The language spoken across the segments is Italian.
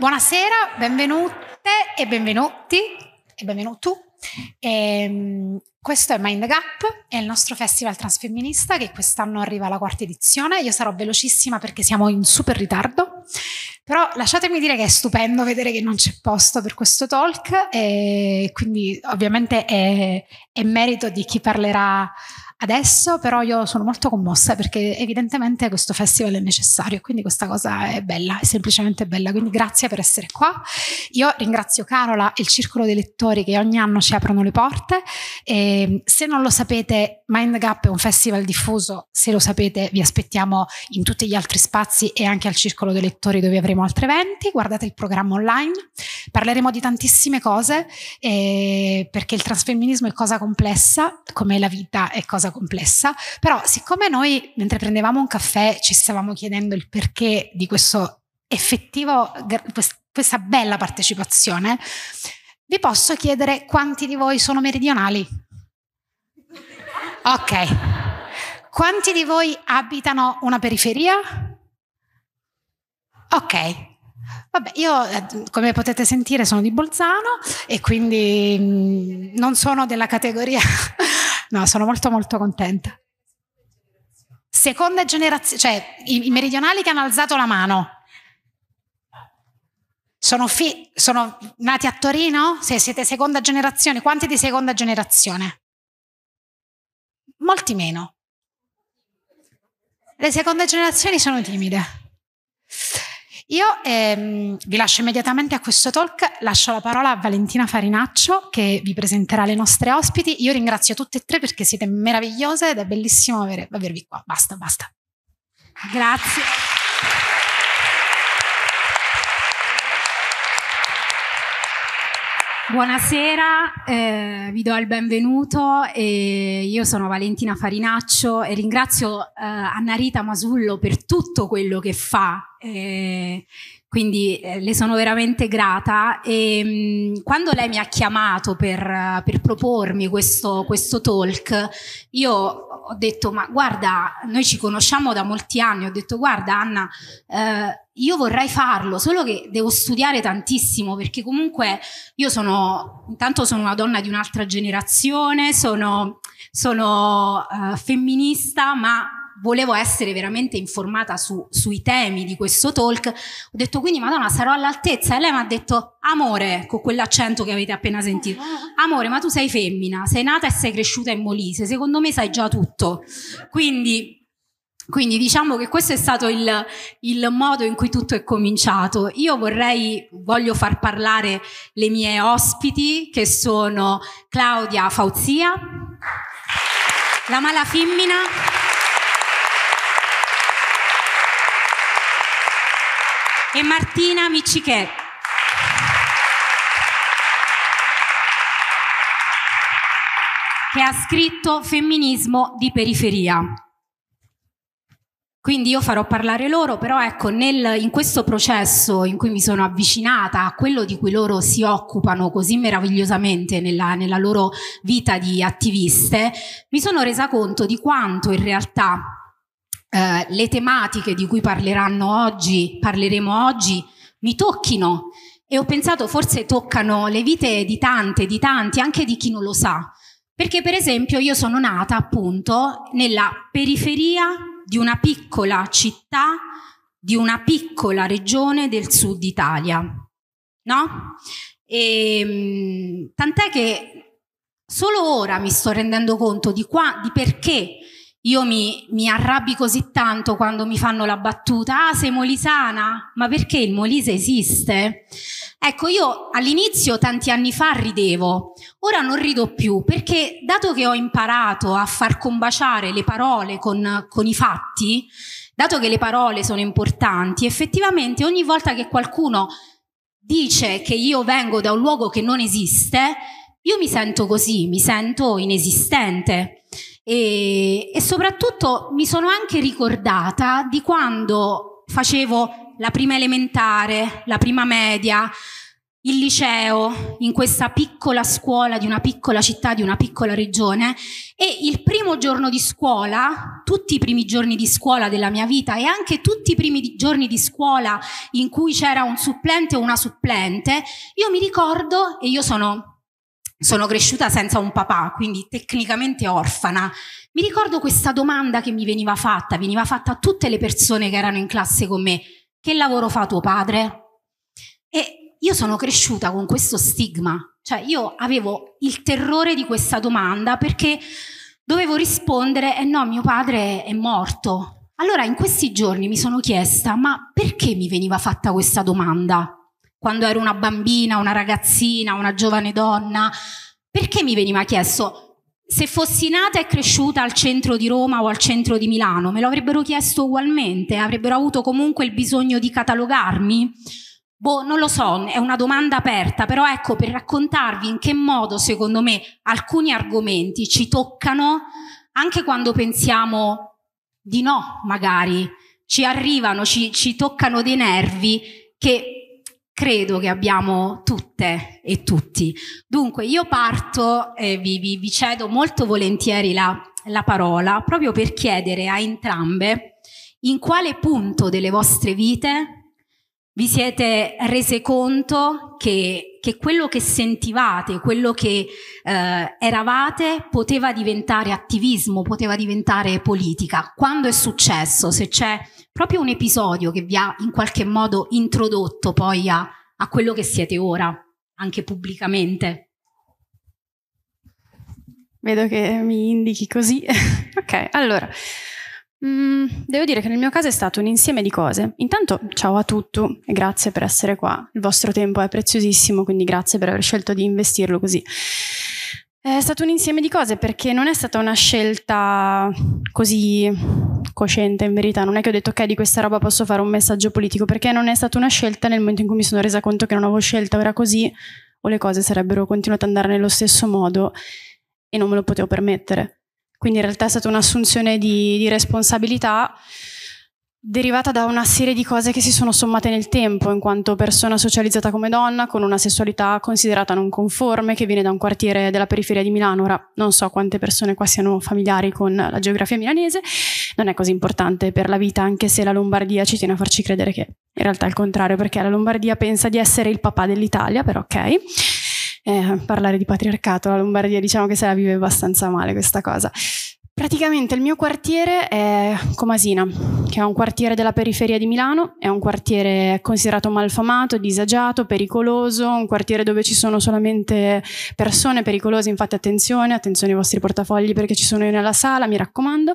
Buonasera, benvenute e benvenuti e benvenuto. E, ehm, questo è Mind the Gap, è il nostro festival transfemminista che quest'anno arriva alla quarta edizione. Io sarò velocissima perché siamo in super ritardo, però lasciatemi dire che è stupendo vedere che non c'è posto per questo talk e quindi ovviamente è, è merito di chi parlerà Adesso però io sono molto commossa perché evidentemente questo festival è necessario e quindi questa cosa è bella, è semplicemente bella, quindi grazie per essere qua. Io ringrazio Carola e il circolo dei lettori che ogni anno ci aprono le porte e ehm, se non lo sapete Mind Gap è un festival diffuso, se lo sapete vi aspettiamo in tutti gli altri spazi e anche al circolo dei lettori dove avremo altri eventi, guardate il programma online, parleremo di tantissime cose eh, perché il transfemminismo è cosa complessa come la vita è cosa complessa complessa, però siccome noi mentre prendevamo un caffè ci stavamo chiedendo il perché di questo effettivo, questa bella partecipazione, vi posso chiedere quanti di voi sono meridionali? Ok. Quanti di voi abitano una periferia? Ok. Vabbè, io eh, come potete sentire sono di Bolzano e quindi mh, mm, non sono della categoria No, sono molto molto contenta. Seconda generazione, cioè i, i meridionali che hanno alzato la mano. Sono, fi- sono nati a Torino? Se siete seconda generazione, quanti di seconda generazione? Molti meno. Le seconde generazioni sono timide. Io ehm, vi lascio immediatamente a questo talk, lascio la parola a Valentina Farinaccio che vi presenterà le nostre ospiti. Io ringrazio tutte e tre perché siete meravigliose ed è bellissimo avere, avervi qua. Basta, basta. Grazie. Buonasera, eh, vi do il benvenuto. Eh, io sono Valentina Farinaccio e ringrazio eh, Annarita Masullo per tutto quello che fa. Eh, quindi eh, le sono veramente grata. E, mh, mm, quando lei mi ha chiamato per, eh, per propormi questo, questo talk, io ho detto ma guarda noi ci conosciamo da molti anni ho detto guarda Anna eh, io vorrei farlo, solo che devo studiare tantissimo perché comunque io sono, intanto sono una donna di un'altra generazione, sono, sono uh, femminista, ma volevo essere veramente informata su, sui temi di questo talk. Ho detto quindi, Madonna, sarò all'altezza. E lei mi ha detto, amore, con quell'accento che avete appena sentito, amore, ma tu sei femmina, sei nata e sei cresciuta in Molise, secondo me sai già tutto. Quindi quindi diciamo che questo è stato il, il, modo in cui tutto è cominciato. Io vorrei, voglio far parlare le mie ospiti che sono Claudia Fauzia, la mala femmina. e Martina Miccichè. che ha scritto Femminismo di periferia. Quindi io farò parlare loro, però ecco, nel, in questo processo in cui mi sono avvicinata a quello di cui loro si occupano così meravigliosamente nella, nella loro vita di attiviste, mi sono resa conto di quanto in realtà eh, le tematiche di cui parleranno oggi, parleremo oggi, mi tocchino. E ho pensato forse toccano le vite di tante, di tanti, anche di chi non lo sa. Perché per esempio io sono nata appunto nella periferia di una piccola città, di una piccola regione del sud Italia. No? E, ehm, tant'è che solo ora mi sto rendendo conto di, qua, di perché io mi, mi arrabbi così tanto quando mi fanno la battuta, ah sei molisana, ma perché il Molise esiste? Ecco, io all'inizio tanti anni fa ridevo, ora non rido più perché dato che ho imparato a far combaciare le parole con, con i fatti, dato che le parole sono importanti, effettivamente ogni volta che qualcuno dice che io vengo da un luogo che non esiste, io mi sento così, mi sento inesistente e, e soprattutto mi sono anche ricordata di quando facevo la prima elementare, la prima media, il liceo in questa piccola scuola di una piccola città, di una piccola regione e il primo giorno di scuola, tutti i primi giorni di scuola della mia vita e anche tutti i primi giorni di scuola in cui c'era un supplente o una supplente, io mi ricordo, e io sono sono cresciuta senza un papà, quindi tecnicamente orfana. Mi ricordo questa domanda che mi veniva fatta, veniva fatta a tutte le persone che erano in classe con me, che lavoro fa tuo padre? E io sono cresciuta con questo stigma, cioè io avevo il terrore di questa domanda perché dovevo rispondere, eh no, mio padre è morto. Allora in questi giorni mi sono chiesta, ma perché mi veniva fatta questa domanda? quando ero una bambina, una ragazzina, una giovane donna, perché mi veniva chiesto se fossi nata e cresciuta al centro di Roma o al centro di Milano? Me lo avrebbero chiesto ugualmente? Avrebbero avuto comunque il bisogno di catalogarmi? Boh, non lo so, è una domanda aperta, però ecco, per raccontarvi in che modo, secondo me, alcuni argomenti ci toccano anche quando pensiamo di no, magari, ci arrivano, ci, ci toccano dei nervi che credo che abbiamo tutte e tutti. Dunque io parto e vi, vi, vi, cedo molto volentieri la, la parola proprio per chiedere a entrambe in quale punto delle vostre vite vi siete rese conto che, che quello che sentivate, quello che eh, eravate, poteva diventare attivismo, poteva diventare politica. Quando è successo? Se c'è proprio un episodio che vi ha in qualche modo introdotto poi a, a quello che siete ora, anche pubblicamente? Vedo che mi indichi così. ok, allora, Mm, devo dire che nel mio caso è stato un insieme di cose. Intanto, ciao a tutti e grazie per essere qua. Il vostro tempo è preziosissimo, quindi grazie per aver scelto di investirlo così. È stato un insieme di cose perché non è stata una scelta così cosciente in verità, non è che ho detto ok di questa roba posso fare un messaggio politico perché non è stata una scelta nel momento in cui mi sono resa conto che non avevo scelta, era così o le cose sarebbero continuate ad andare nello stesso modo e non me lo potevo permettere. Quindi in realtà è stata un'assunzione di, di responsabilità derivata da una serie di cose che si sono sommate nel tempo, in quanto persona socializzata come donna, con una sessualità considerata non conforme, che viene da un quartiere della periferia di Milano. Ora non so quante persone qua siano familiari con la geografia milanese, non è così importante per la vita, anche se la Lombardia ci tiene a farci credere che in realtà è il contrario, perché la Lombardia pensa di essere il papà dell'Italia, però ok. Eh, parlare di patriarcato, la Lombardia diciamo che se la vive abbastanza male questa cosa. Praticamente il mio quartiere è Comasina, che è un quartiere della periferia di Milano, è un quartiere considerato malfamato, disagiato, pericoloso, un quartiere dove ci sono solamente persone pericolose, infatti attenzione, attenzione ai vostri portafogli perché ci sono io nella sala, mi raccomando,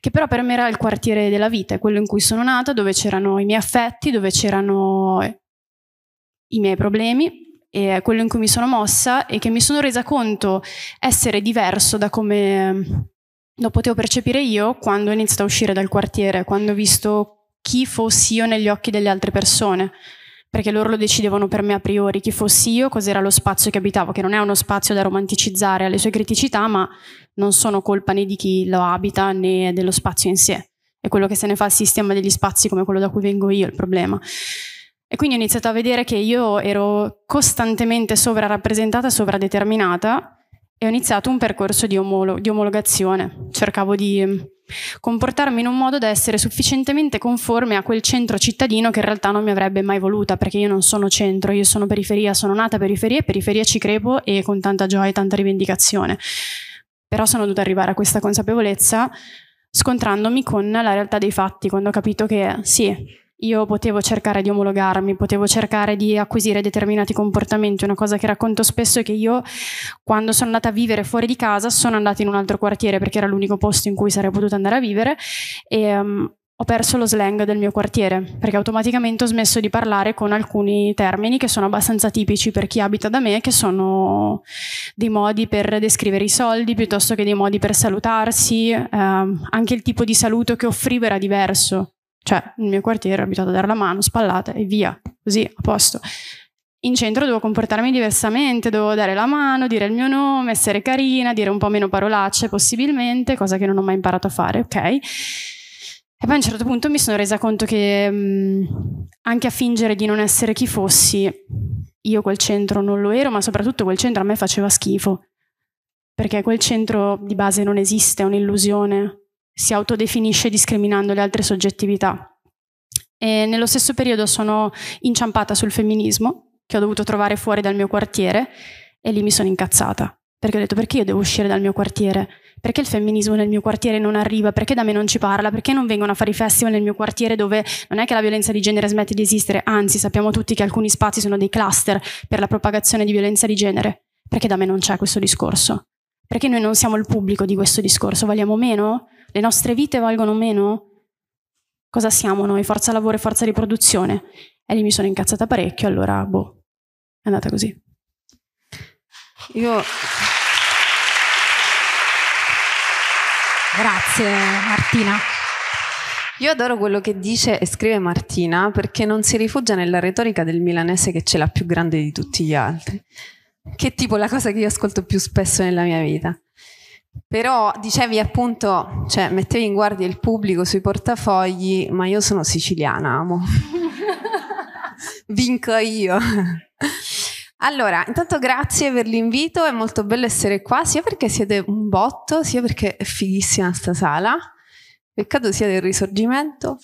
che però per me era il quartiere della vita, quello in cui sono nata, dove c'erano i miei affetti, dove c'erano i miei problemi, e quello in cui mi sono mossa e che mi sono resa conto essere diverso da come lo potevo percepire io quando ho iniziato a uscire dal quartiere, quando ho visto chi fossi io negli occhi delle altre persone, perché loro lo decidevano per me a priori, chi fossi io, cos'era lo spazio che abitavo, che non è uno spazio da romanticizzare, ha le sue criticità, ma non sono colpa né di chi lo abita né dello spazio in sé. È quello che se ne fa il sistema degli spazi come quello da cui vengo io il problema. E quindi ho iniziato a vedere che io ero costantemente sovrarappresentata, sovradeterminata e ho iniziato un percorso di, omolo- di, omologazione. Cercavo di mm, comportarmi in un modo da essere sufficientemente conforme a quel centro cittadino che in realtà non mi avrebbe mai voluta, perché io non sono centro, io sono periferia, sono nata periferia e periferia ci crepo e con tanta gioia e tanta rivendicazione. Però sono dovuta arrivare a questa consapevolezza scontrandomi con la realtà dei fatti, quando ho capito che sì, io potevo cercare di omologarmi, potevo cercare di acquisire determinati comportamenti. Una cosa che racconto spesso è che io, quando sono andata a vivere fuori di casa, sono andata in un altro quartiere perché era l'unico posto in cui sarei potuta andare a vivere e um, ho perso lo slang del mio quartiere perché automaticamente ho smesso di parlare con alcuni termini che sono abbastanza tipici per chi abita da me, che sono dei modi per descrivere i soldi piuttosto che dei modi per salutarsi, ehm, anche il tipo di saluto che offrivo era diverso cioè, nel mio quartiere ero abituato a dare la mano, spallata e via, così, a posto. In centro devo comportarmi diversamente, dovevo dare la mano, dire il mio nome, essere carina, dire un po' meno parolacce possibilmente, cosa che non ho mai imparato a fare, ok? E poi a un certo punto mi sono resa conto che mh, anche a fingere di non essere chi fossi, io quel centro non lo ero, ma soprattutto quel centro a me faceva schifo, perché quel centro di base non esiste, è un'illusione, si autodefinisce discriminando le altre soggettività. E nello stesso periodo sono inciampata sul femminismo, che ho dovuto trovare fuori dal mio quartiere, e lì mi sono incazzata, perché ho detto perché io devo uscire dal mio quartiere? Perché il femminismo nel mio quartiere non arriva? Perché da me non ci parla? Perché non vengono a fare i festival nel mio quartiere dove non è che la violenza di genere smette di esistere, anzi sappiamo tutti che alcuni spazi sono dei cluster per la propagazione di violenza di genere? Perché da me non c'è questo discorso? Perché noi non siamo il pubblico di questo discorso? Valiamo meno? Le nostre vite valgono meno? Cosa siamo noi? Forza lavoro e forza riproduzione? E lì mi sono incazzata parecchio, allora, boh, è andata così. Io... Grazie Martina. Io adoro quello che dice e scrive Martina perché non si rifugia nella retorica del milanese che ce l'ha più grande di tutti gli altri. Che è tipo la cosa che io ascolto più spesso nella mia vita. Però dicevi appunto, cioè mettevi in guardia il pubblico sui portafogli, ma io sono siciliana, amo. Vinco io. Allora, intanto grazie per l'invito, è molto bello essere qua, sia perché siete un botto, sia perché è fighissima sta sala. Peccato sia del risorgimento.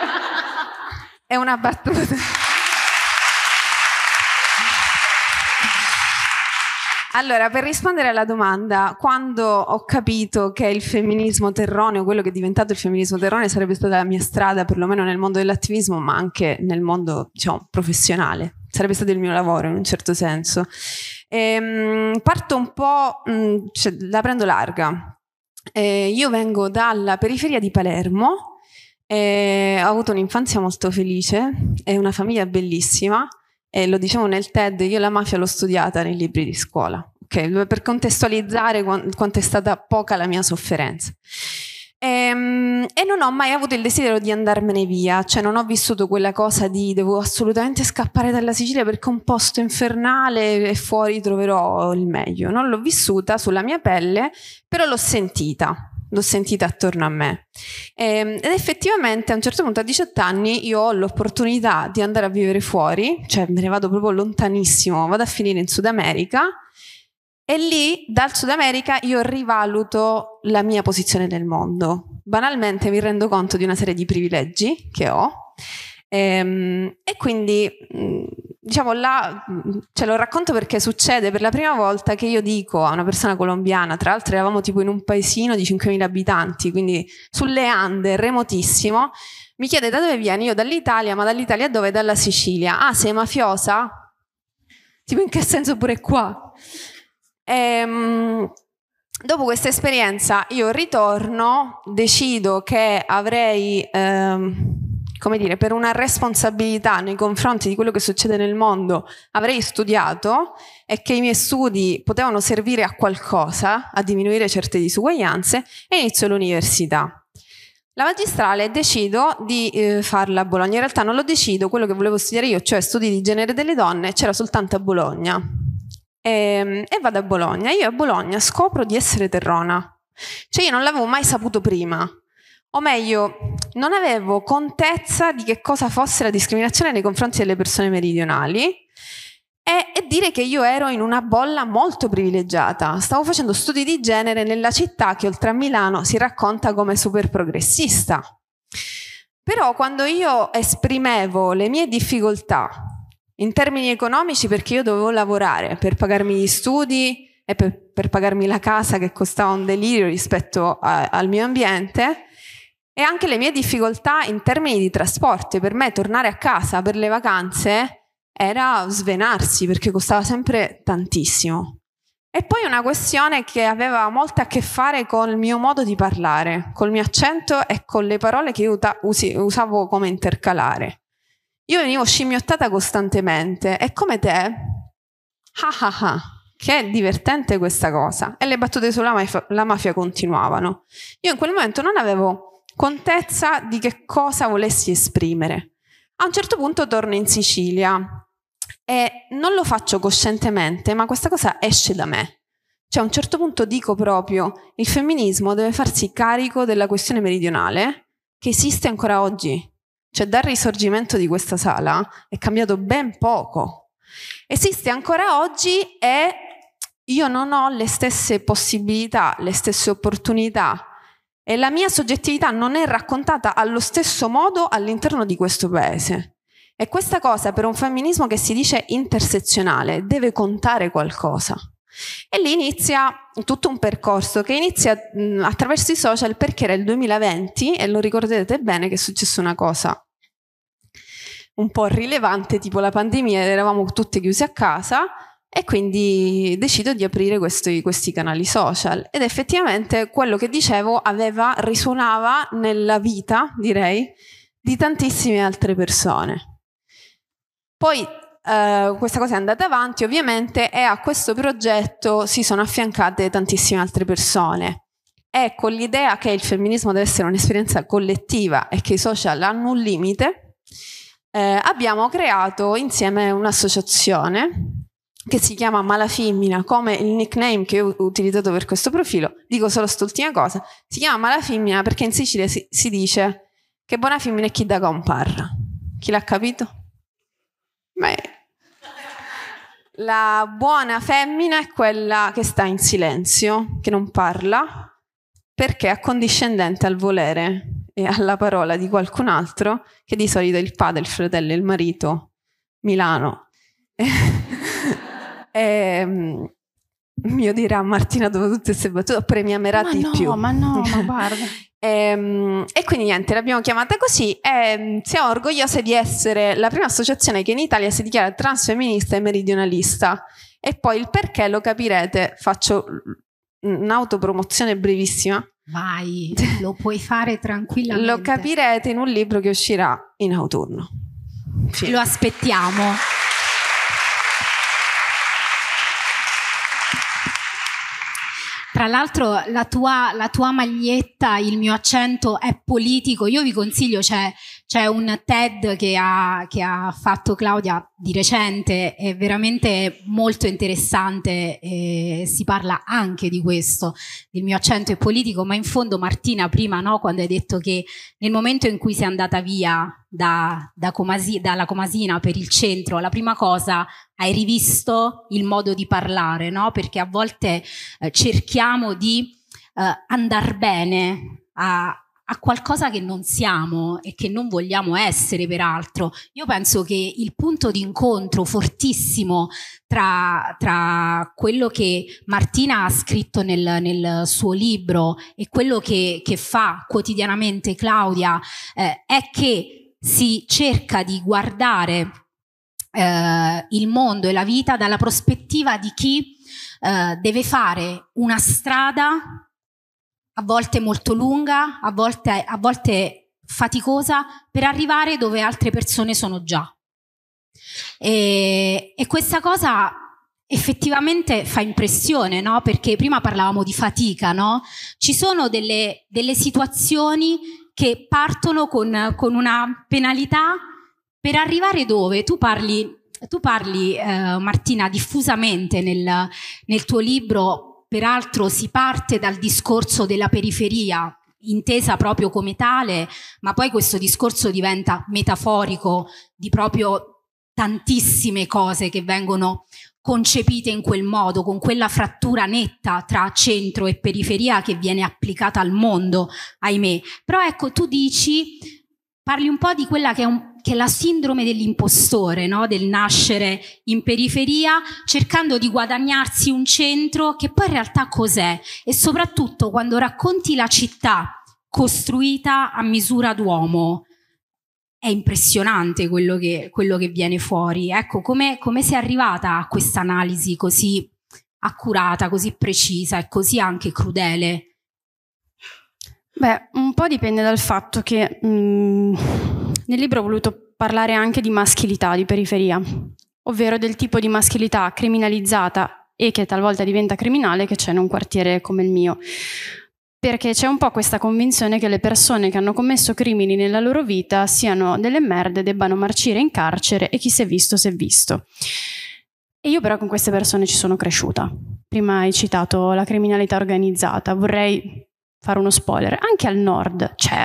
è una battuta. Allora, per rispondere alla domanda, quando ho capito che il femminismo terroneo, quello che è diventato il femminismo terroneo, sarebbe stata la mia strada, perlomeno nel mondo dell'attivismo, ma anche nel mondo, diciamo, professionale, sarebbe stato il mio lavoro in un certo senso. Ehm, parto un po', mh, mm, cioè, la prendo larga. Eh, io vengo dalla periferia di Palermo, eh, ho avuto un'infanzia molto felice è una famiglia bellissima e lo dicevo nel TED, io la mafia l'ho studiata nei libri di scuola, okay? per contestualizzare quanto è stata poca la mia sofferenza. Ehm, e non ho mai avuto il desiderio di andarmene via, cioè non ho vissuto quella cosa di devo assolutamente scappare dalla Sicilia perché è un posto infernale e fuori troverò il meglio. Non l'ho vissuta sulla mia pelle, però l'ho sentita l'ho sentita attorno a me. E, ehm, ed effettivamente a un certo punto a 18 anni io ho l'opportunità di andare a vivere fuori, cioè me ne vado proprio lontanissimo, vado a finire in Sud America e lì dal Sud America io rivaluto la mia posizione nel mondo. Banalmente mi rendo conto di una serie di privilegi che ho e, ehm, e quindi, mm, diciamo, là mm, ce lo racconto perché succede per la prima volta che io dico a una persona colombiana, tra l'altro eravamo tipo in un paesino di 5.000 abitanti, quindi sulle Ande, remotissimo, mi chiede da dove vieni? Io dall'Italia, ma dall'Italia dove? Dalla Sicilia. Ah, sei mafiosa? Tipo in che senso pure qua? Ehm... Dopo questa esperienza io ritorno, decido che avrei ehm, come dire, per una responsabilità nei confronti di quello che succede nel mondo avrei studiato e che i miei studi potevano servire a qualcosa, a diminuire certe disuguaglianze, e inizio l'università. La magistrale decido di eh, farla a Bologna. In realtà non lo decido, quello che volevo studiare io, cioè studi di genere delle donne, c'era soltanto a Bologna. E, ehm, e, vado a Bologna. Io a Bologna scopro di essere terrona. Cioè io non l'avevo mai saputo prima. O meglio, non avevo contezza di che cosa fosse la discriminazione nei confronti delle persone meridionali e, e, dire che io ero in una bolla molto privilegiata. Stavo facendo studi di genere nella città che oltre a Milano si racconta come super progressista. Però quando io esprimevo le mie difficoltà in termini economici perché io dovevo lavorare per pagarmi gli studi e per, per pagarmi la casa che costava un delirio rispetto a, al mio ambiente, e anche le mie difficoltà in termini di trasporti. Per me tornare a casa per le vacanze era svenarsi perché costava sempre tantissimo. E poi una questione che aveva molto a che fare con il mio modo di parlare, col mio accento e con le parole che io usavo come intercalare. Io venivo scimmiottata costantemente e come te, ah ah ah, che è divertente questa cosa. E le battute sulla maf- mafia continuavano. Io in quel momento non avevo contezza di che cosa volessi esprimere. A un certo punto torno in Sicilia e non lo faccio coscientemente, ma questa cosa esce da me. Cioè a un certo punto dico proprio il femminismo deve farsi carico della questione meridionale che esiste ancora oggi. Cioè dal risorgimento di questa sala è cambiato ben poco. Esiste ancora oggi e io non ho le stesse possibilità, le stesse opportunità, e la mia soggettività non è raccontata allo stesso modo all'interno di questo paese. E questa cosa per un femminismo che si dice intersezionale deve contare qualcosa. E lì inizia tutto un percorso che inizia mh, attraverso i social perché era il 2020 e lo ricorderete bene che è successa una cosa un po' rilevante, tipo la pandemia, eravamo tutte chiusi a casa e quindi decido di aprire questi, questi, canali social. Ed effettivamente quello che dicevo aveva, risuonava nella vita, direi, di tantissime altre persone. Poi eh, questa cosa è andata avanti ovviamente e a questo progetto si sono affiancate tantissime altre persone. E con l'idea che il femminismo deve essere un'esperienza collettiva e che i social hanno un limite, eh, abbiamo creato insieme un'associazione che si chiama Malafemmina, come il nickname che ho utilizzato per questo profilo, dico solo quest'ultima cosa, si chiama Malafemmina perché in Sicilia si, si dice che buona femmina è chi da comparra. Chi l'ha capito? Beh, la buona femmina è quella che sta in silenzio, che non parla, perché è accondiscendente al volere e alla parola di qualcun altro, che di solito è il padre, il fratello, il marito, Milano. E, ehm, io direi a Martina dopo tutte queste battute, oppure mi amerà ma di no, più. Ma no, ma guarda. e, ehm, e, quindi niente, l'abbiamo chiamata così e ehm, siamo orgogliose di essere la prima associazione che in Italia si dichiara transfemminista e meridionalista. E poi il perché lo capirete, faccio un'autopromozione brevissima. Vai, lo puoi fare tranquillamente. lo capirete in un libro che uscirà in autunno. Sì. Lo aspettiamo. Tra l'altro la tua, la tua maglietta, il mio accento è politico, io vi consiglio, cioè, c'è un TED che ha, che ha, fatto Claudia di recente, è veramente molto interessante, eh, si parla anche di questo, il mio accento è politico, ma in fondo Martina prima no, quando hai detto che nel momento in cui sei andata via da, da Comasi, dalla Comasina per il centro, la prima cosa hai rivisto il modo di parlare, no? perché a volte eh, cerchiamo di eh, andare bene a, a qualcosa che non siamo e che non vogliamo essere, peraltro. Io penso che il punto di incontro fortissimo tra, tra quello che Martina ha scritto nel, nel suo libro e quello che, che fa quotidianamente Claudia eh, è che si cerca di guardare eh, il mondo e la vita dalla prospettiva di chi eh, deve fare una strada a volte molto lunga, a volte, a volte faticosa, per arrivare dove altre persone sono già. E, e questa cosa effettivamente fa impressione, no? Perché prima parlavamo di fatica, no? Ci sono delle, delle situazioni che partono con, con, una penalità per arrivare dove? Tu parli, tu parli eh, Martina, diffusamente nel, nel tuo libro Peraltro si parte dal discorso della periferia, intesa proprio come tale, ma poi questo discorso diventa metaforico di proprio tantissime cose che vengono concepite in quel modo, con quella frattura netta tra centro e periferia che viene applicata al mondo, ahimè. Però ecco, tu dici, parli un po' di quella che è un che è la sindrome dell'impostore, no? del nascere in periferia, cercando di guadagnarsi un centro che poi in realtà cos'è? E soprattutto quando racconti la città costruita a misura d'uomo, è impressionante quello che, quello che viene fuori. Ecco, come, come sei arrivata a questa analisi così accurata, così precisa e così anche crudele? Beh, un po' dipende dal fatto che... Mm nel libro ho voluto parlare anche di maschilità di periferia, ovvero del tipo di maschilità criminalizzata e che talvolta diventa criminale che c'è in un quartiere come il mio. Perché c'è un po' questa convinzione che le persone che hanno commesso crimini nella loro vita siano delle merde, debbano marcire in carcere e chi si è visto si è visto. E io però con queste persone ci sono cresciuta. Prima hai citato la criminalità organizzata, vorrei fare uno spoiler, anche al nord c'è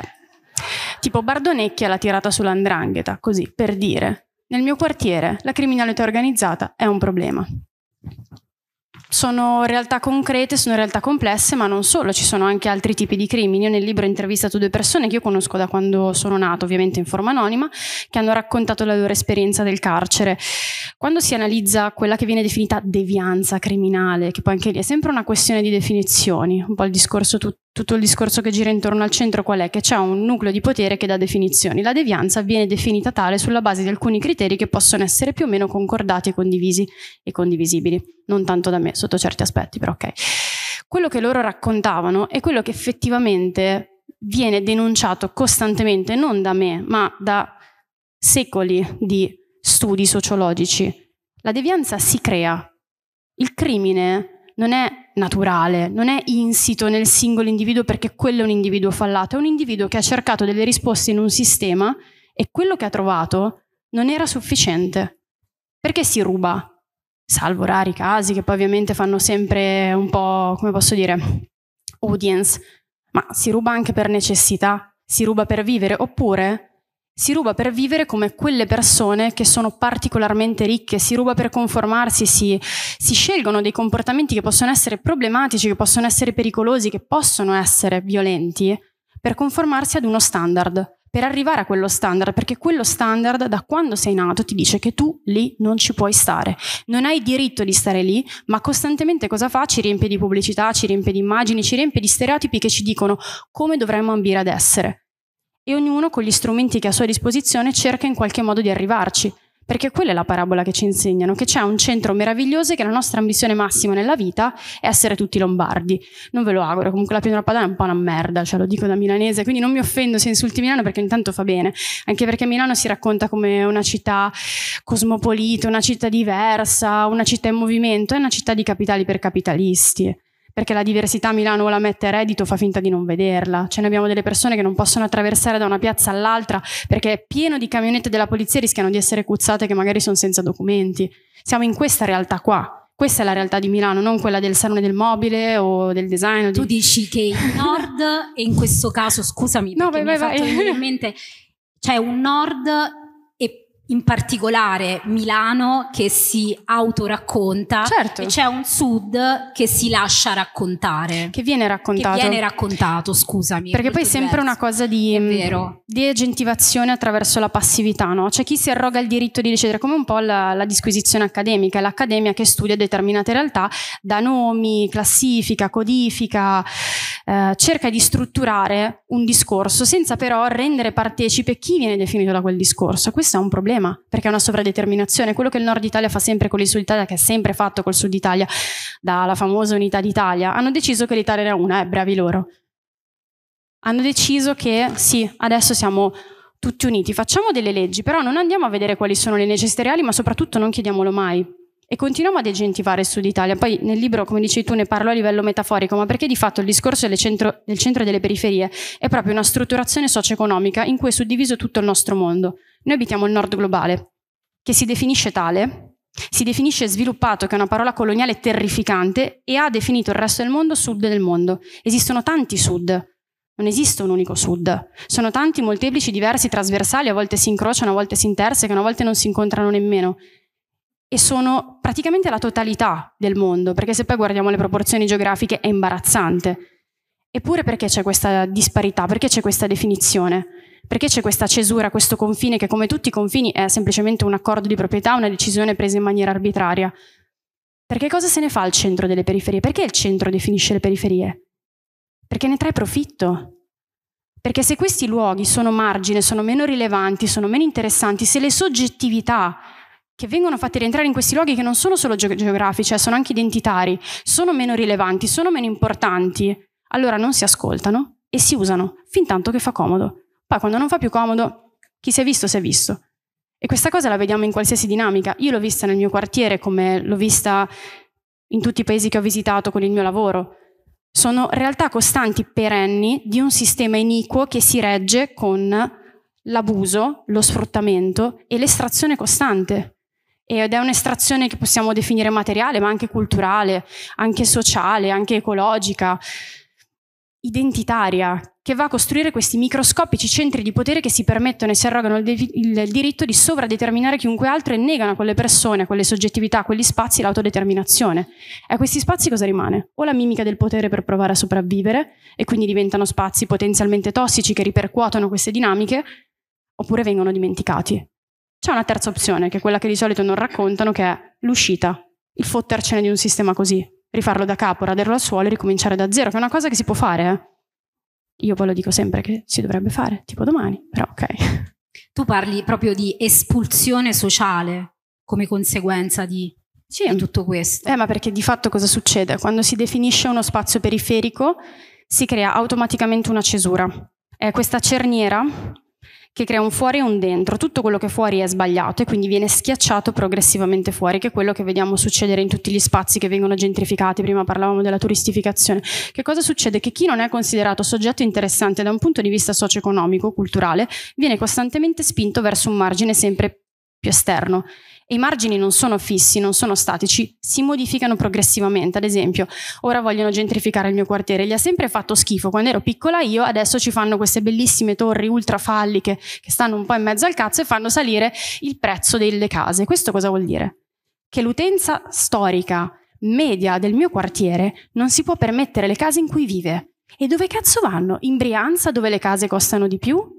Tipo Bardonecchia l'ha tirata sull'andrangheta, così, per dire. Nel mio quartiere la criminalità organizzata è un problema. Sono realtà concrete, sono realtà complesse, ma non solo, ci sono anche altri tipi di crimini. Io nel libro ho intervistato due persone che io conosco da quando sono nato, ovviamente in forma anonima, che hanno raccontato la loro esperienza del carcere. Quando si analizza quella che viene definita devianza criminale, che poi anche lì è sempre una questione di definizioni, un po' il discorso tutto tutto il discorso che gira intorno al centro qual è? Che c'è un nucleo di potere che dà definizioni. La devianza viene definita tale sulla base di alcuni criteri che possono essere più o meno concordati e condivisi e condivisibili, non tanto da me sotto certi aspetti, però ok. Quello che loro raccontavano è quello che effettivamente viene denunciato costantemente non da me, ma da secoli di studi sociologici. La devianza si crea. Il crimine non è naturale, non è insito nel singolo individuo perché quello è un individuo fallato, è un individuo che ha cercato delle risposte in un sistema e quello che ha trovato non era sufficiente. Perché si ruba? Salvo rari casi che poi ovviamente fanno sempre un po', come posso dire, audience, ma si ruba anche per necessità, si ruba per vivere, oppure si ruba per vivere come quelle persone che sono particolarmente ricche, si ruba per conformarsi, si, si, scelgono dei comportamenti che possono essere problematici, che possono essere pericolosi, che possono essere violenti, per conformarsi ad uno standard, per arrivare a quello standard, perché quello standard da quando sei nato ti dice che tu lì non ci puoi stare, non hai diritto di stare lì, ma costantemente cosa fa? Ci riempie di pubblicità, ci riempie di immagini, ci riempie di stereotipi che ci dicono come dovremmo ambire ad essere e ognuno con gli strumenti che ha a sua disposizione cerca in qualche modo di arrivarci, perché quella è la parabola che ci insegnano, che c'è un centro meraviglioso e che la nostra ambizione massima nella vita è essere tutti lombardi. Non ve lo auguro, comunque la pianura padana è un po' una merda, ce cioè lo dico da milanese, quindi non mi offendo se insulti Milano perché intanto fa bene, anche perché Milano si racconta come una città cosmopolita, una città diversa, una città in movimento, è una città di capitali per capitalisti perché la diversità a Milano o la mette a reddito fa finta di non vederla. Ce ne abbiamo delle persone che non possono attraversare da una piazza all'altra perché è pieno di camionette della polizia e rischiano di essere cuzzate che magari sono senza documenti. Siamo in questa realtà qua. Questa è la realtà di Milano, non quella del salone del mobile o del design. O di... Tu dici che il nord, e in questo caso scusami, no, vai, mi hai fatto vai. in mente, c'è cioè un nord in particolare Milano che si autoracconta certo. e c'è un sud che si lascia raccontare. Che viene raccontato. Che viene raccontato, scusami. Perché poi è sempre diverso. una cosa di, mm, di agentivazione attraverso la passività, no? C'è chi si arroga il diritto di ricevere, come un po' la, la disquisizione accademica, è l'accademia che studia determinate realtà da nomi, classifica, codifica, eh, cerca di strutturare un discorso senza però rendere partecipe chi viene definito da quel discorso. Questo è un problema problema, perché è una sovradeterminazione. Quello che il nord Italia fa sempre con il sud Italia, che ha sempre fatto col sud Italia, dalla famosa unità d'Italia, hanno deciso che l'Italia era una, eh, bravi loro. Hanno deciso che sì, adesso siamo tutti uniti, facciamo delle leggi, però non andiamo a vedere quali sono le necessità reali, ma soprattutto non chiediamolo mai e continuiamo ad agentivare il Sud Italia. Poi nel libro, come dici tu, ne parlo a livello metaforico, ma perché di fatto il discorso del centro, del centro e delle periferie è proprio una strutturazione socio-economica in cui è suddiviso tutto il nostro mondo. Noi abitiamo il nord globale, che si definisce tale, si definisce sviluppato, che è una parola coloniale terrificante, e ha definito il resto del mondo sud del mondo. Esistono tanti sud. Non esiste un unico sud. Sono tanti, molteplici, diversi, trasversali, a volte si incrociano, a volte si intersecano, a volte non si incontrano nemmeno e sono praticamente la totalità del mondo, perché se poi guardiamo le proporzioni geografiche è imbarazzante. Eppure perché c'è questa disparità, perché c'è questa definizione, perché c'è questa cesura, questo confine che come tutti i confini è semplicemente un accordo di proprietà, una decisione presa in maniera arbitraria. Perché cosa se ne fa al centro delle periferie? Perché il centro definisce le periferie? Perché ne trae profitto. Perché se questi luoghi sono margine, sono meno rilevanti, sono meno interessanti, se le soggettività che vengono fatti rientrare in questi luoghi che non sono solo geografici, eh, sono anche identitari, sono meno rilevanti, sono meno importanti, allora non si ascoltano e si usano fin tanto che fa comodo. Poi quando non fa più comodo, chi si è visto si è visto. E questa cosa la vediamo in qualsiasi dinamica. Io l'ho vista nel mio quartiere, come l'ho vista in tutti i paesi che ho visitato con il mio lavoro. Sono realtà costanti, perenni, di un sistema iniquo che si regge con l'abuso, lo sfruttamento e l'estrazione costante ed è un'estrazione che possiamo definire materiale, ma anche culturale, anche sociale, anche ecologica, identitaria, che va a costruire questi microscopici centri di potere che si permettono e si arrogano il, il diritto di sovradeterminare chiunque altro e negano a quelle persone, a quelle soggettività, a quegli spazi l'autodeterminazione. E a questi spazi cosa rimane? O la mimica del potere per provare a sopravvivere, e quindi diventano spazi potenzialmente tossici che ripercuotono queste dinamiche, oppure vengono dimenticati. C'è una terza opzione, che è quella che di solito non raccontano, che è l'uscita, il fottercene di un sistema così, rifarlo da capo, raderlo al suolo e ricominciare da zero, che è una cosa che si può fare. Eh. Io poi lo dico sempre che si dovrebbe fare, tipo domani, però ok. Tu parli proprio di espulsione sociale come conseguenza di, sì. di tutto questo. Eh, ma perché di fatto cosa succede? Quando si definisce uno spazio periferico si crea automaticamente una cesura. È questa cerniera che crea un fuori e un dentro. Tutto quello che fuori è sbagliato e quindi viene schiacciato progressivamente fuori, che è quello che vediamo succedere in tutti gli spazi che vengono gentrificati. Prima parlavamo della turistificazione. Che cosa succede? Che chi non è considerato soggetto interessante da un punto di vista socio-economico, culturale, viene costantemente spinto verso un margine sempre più esterno e i margini non sono fissi, non sono statici, si modificano progressivamente. Ad esempio, ora vogliono gentrificare il mio quartiere, gli ha sempre fatto schifo. Quando ero piccola io, adesso ci fanno queste bellissime torri ultrafalliche che stanno un po' in mezzo al cazzo e fanno salire il prezzo delle case. Questo cosa vuol dire? Che l'utenza storica media del mio quartiere non si può permettere le case in cui vive. E dove cazzo vanno? In Brianza dove le case costano di più?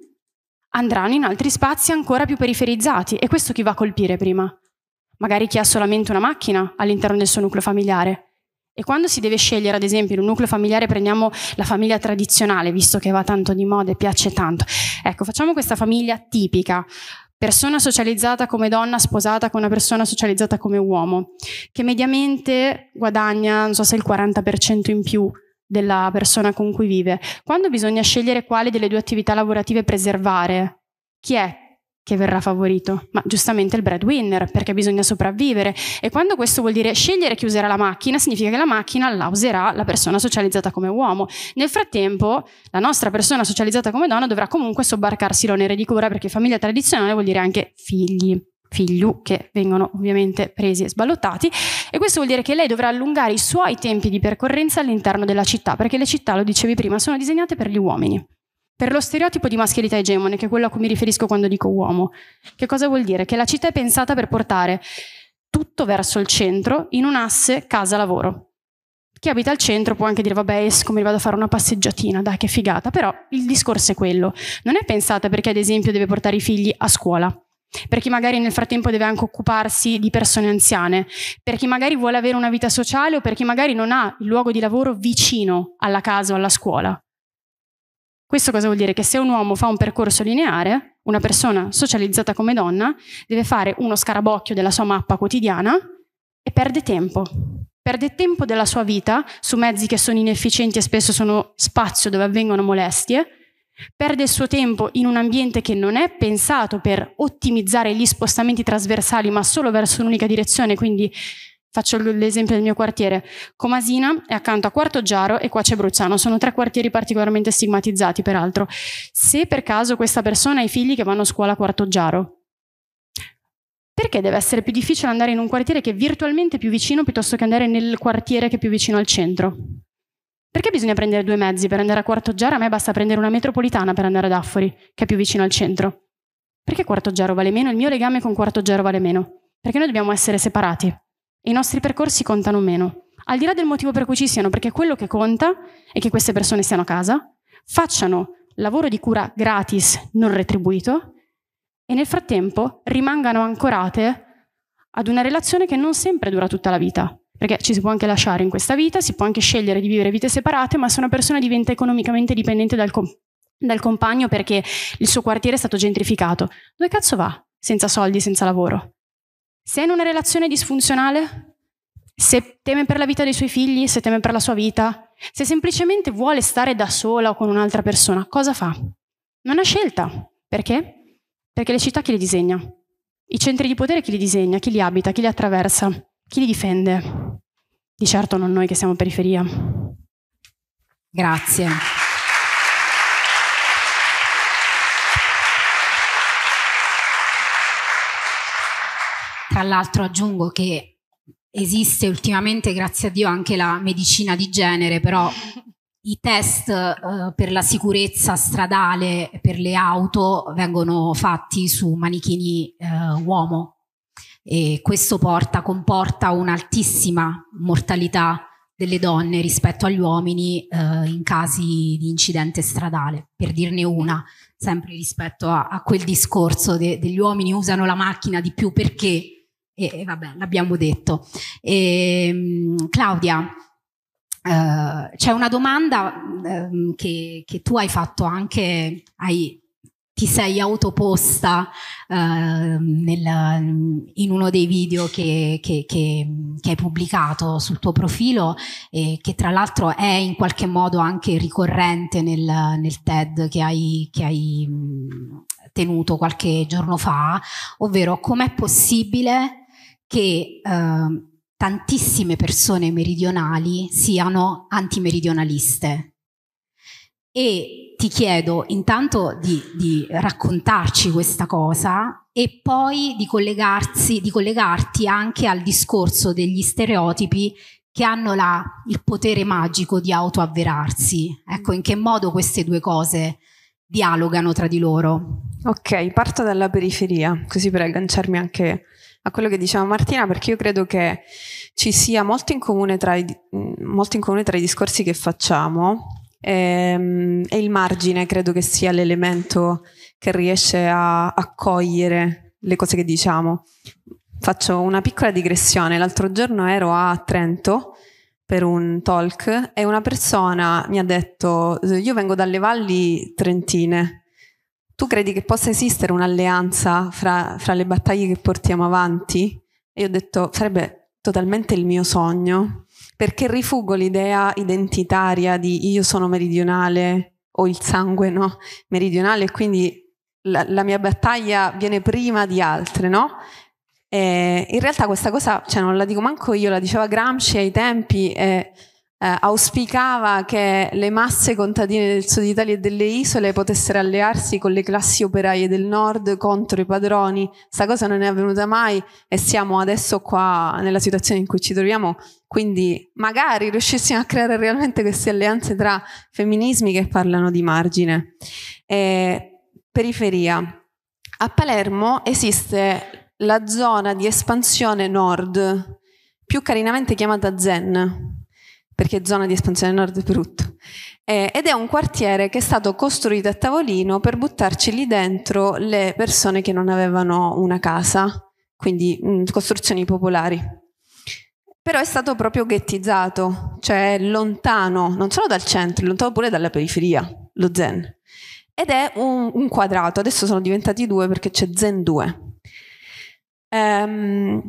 andranno in altri spazi ancora più periferizzati e questo chi va a colpire prima? Magari chi ha solamente una macchina all'interno del suo nucleo familiare. E quando si deve scegliere, ad esempio, in un nucleo familiare prendiamo la famiglia tradizionale, visto che va tanto di moda e piace tanto. Ecco, facciamo questa famiglia tipica, persona socializzata come donna sposata con una persona socializzata come uomo, che mediamente guadagna, non so se il 40% in più della persona con cui vive. Quando bisogna scegliere quale delle due attività lavorative preservare, chi è che verrà favorito? Ma giustamente il breadwinner, perché bisogna sopravvivere. E quando questo vuol dire scegliere chi userà la macchina, significa che la macchina la userà la persona socializzata come uomo. Nel frattempo, la nostra persona socializzata come donna dovrà comunque sobbarcarsi l'onere di cura, perché famiglia tradizionale vuol dire anche figli figli che vengono ovviamente presi e sballottati e questo vuol dire che lei dovrà allungare i suoi tempi di percorrenza all'interno della città perché le città, lo dicevi prima, sono disegnate per gli uomini per lo stereotipo di maschilità egemone che è quello a cui mi riferisco quando dico uomo che cosa vuol dire? Che la città è pensata per portare tutto verso il centro in un asse casa-lavoro chi abita al centro può anche dire vabbè esco mi vado a fare una passeggiatina dai che figata però il discorso è quello non è pensata perché ad esempio deve portare i figli a scuola per chi magari nel frattempo deve anche occuparsi di persone anziane, per chi magari vuole avere una vita sociale o per chi magari non ha il luogo di lavoro vicino alla casa o alla scuola. Questo cosa vuol dire? Che se un uomo fa un percorso lineare, una persona socializzata come donna deve fare uno scarabocchio della sua mappa quotidiana e perde tempo. Perde tempo della sua vita su mezzi che sono inefficienti e spesso sono spazio dove avvengono molestie perde il suo tempo in un ambiente che non è pensato per ottimizzare gli spostamenti trasversali, ma solo verso un'unica direzione, quindi faccio l'esempio del mio quartiere. Comasina è accanto a Quarto Giaro e qua c'è Bruzzano, sono tre quartieri particolarmente stigmatizzati, peraltro. Se per caso questa persona ha i figli che vanno a scuola a Quarto Giaro, perché deve essere più difficile andare in un quartiere che è virtualmente più vicino piuttosto che andare nel quartiere che è più vicino al centro? Perché bisogna prendere due mezzi per andare a Quartoggiaro? A me basta prendere una metropolitana per andare ad Affori, che è più vicino al centro. Perché Quartoggiaro vale meno? Il mio legame con Quartoggiaro vale meno. Perché noi dobbiamo essere separati. E i nostri percorsi contano meno. Al di là del motivo per cui ci siano, perché quello che conta è che queste persone siano a casa, facciano lavoro di cura gratis, non retribuito, e nel frattempo rimangano ancorate ad una relazione che non sempre dura tutta la vita perché ci si può anche lasciare in questa vita, si può anche scegliere di vivere vite separate, ma se una persona diventa economicamente dipendente dal, com- dal compagno perché il suo quartiere è stato gentrificato, dove cazzo va senza soldi, senza lavoro? Se è in una relazione disfunzionale, se teme per la vita dei suoi figli, se teme per la sua vita, se semplicemente vuole stare da sola o con un'altra persona, cosa fa? Non ha scelta. Perché? Perché le città chi le disegna? I centri di potere chi li disegna? Chi li abita? Chi li attraversa? Chi li difende? Di certo non noi che siamo periferia. Grazie. Tra l'altro aggiungo che esiste ultimamente, grazie a Dio, anche la medicina di genere, però i test eh, per la sicurezza stradale per le auto vengono fatti su manichini eh, uomo, e questo porta, comporta un'altissima mortalità delle donne rispetto agli uomini eh, in casi di incidente stradale, per dirne una, sempre rispetto a, a quel discorso de, degli uomini usano la macchina di più perché, e, e vabbè, l'abbiamo detto. E, ehm, Claudia, eh, c'è una domanda eh, che, che, tu hai fatto anche, hai ti sei autoposta uh, nel, in uno dei video che, che, che, che, hai pubblicato sul tuo profilo e che tra l'altro è in qualche modo anche ricorrente nel, nel TED che hai, che hai tenuto qualche giorno fa, ovvero com'è possibile che uh, tantissime persone meridionali siano antimeridionaliste e ti chiedo intanto di, di raccontarci questa cosa e poi di, di collegarti anche al discorso degli stereotipi che hanno la, il potere magico di autoavverarsi. Ecco, in che modo queste due cose dialogano tra di loro. Ok, parto dalla periferia, così per agganciarmi anche a quello che diceva Martina, perché io credo che ci sia molto in comune tra i, mm, in comune tra i discorsi che facciamo e, ehm, e il margine credo che sia l'elemento che riesce a cogliere le cose che diciamo. Faccio una piccola digressione. L'altro giorno ero a Trento per un talk e una persona mi ha detto io vengo dalle valli trentine. Tu credi che possa esistere un'alleanza fra, fra le battaglie che portiamo avanti? E io ho detto sarebbe totalmente il mio sogno perché rifugo l'idea identitaria di io sono meridionale o il sangue no? meridionale e quindi la, la, mia battaglia viene prima di altre, no? E in realtà questa cosa, cioè non la dico manco io, la diceva Gramsci ai tempi e eh, auspicava che le masse contadine del sud Italia e delle isole potessero allearsi con le classi operaie del nord contro i padroni. Questa cosa non è avvenuta mai e siamo adesso qua nella situazione in cui ci troviamo quindi magari riuscissimo a creare realmente queste alleanze tra femminismi che parlano di margine. Eh, periferia. A Palermo esiste la zona di espansione nord, più carinamente chiamata Zen, perché zona di espansione nord è brutto. Eh, ed è un quartiere che è stato costruito a tavolino per buttarci lì dentro le persone che non avevano una casa, quindi mh, costruzioni popolari però è stato proprio ghettizzato, cioè lontano, non solo dal centro, lontano pure dalla periferia, lo zen. Ed è un, un quadrato, adesso sono diventati due perché c'è zen 2. Ehm,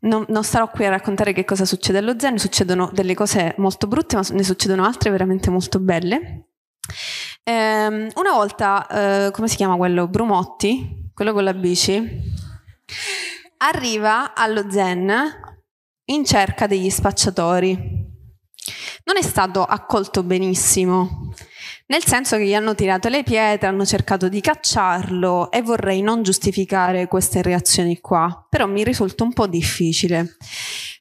non, non, starò qui a raccontare che cosa succede allo zen, succedono delle cose molto brutte, ma ne succedono altre veramente molto belle. Ehm, una volta, eh, come si chiama quello? Brumotti, quello con la bici, arriva allo zen in cerca degli spacciatori. Non è stato accolto benissimo, nel senso che gli hanno tirato le pietre, hanno cercato di cacciarlo e vorrei non giustificare queste reazioni qua, però mi risulta un po' difficile.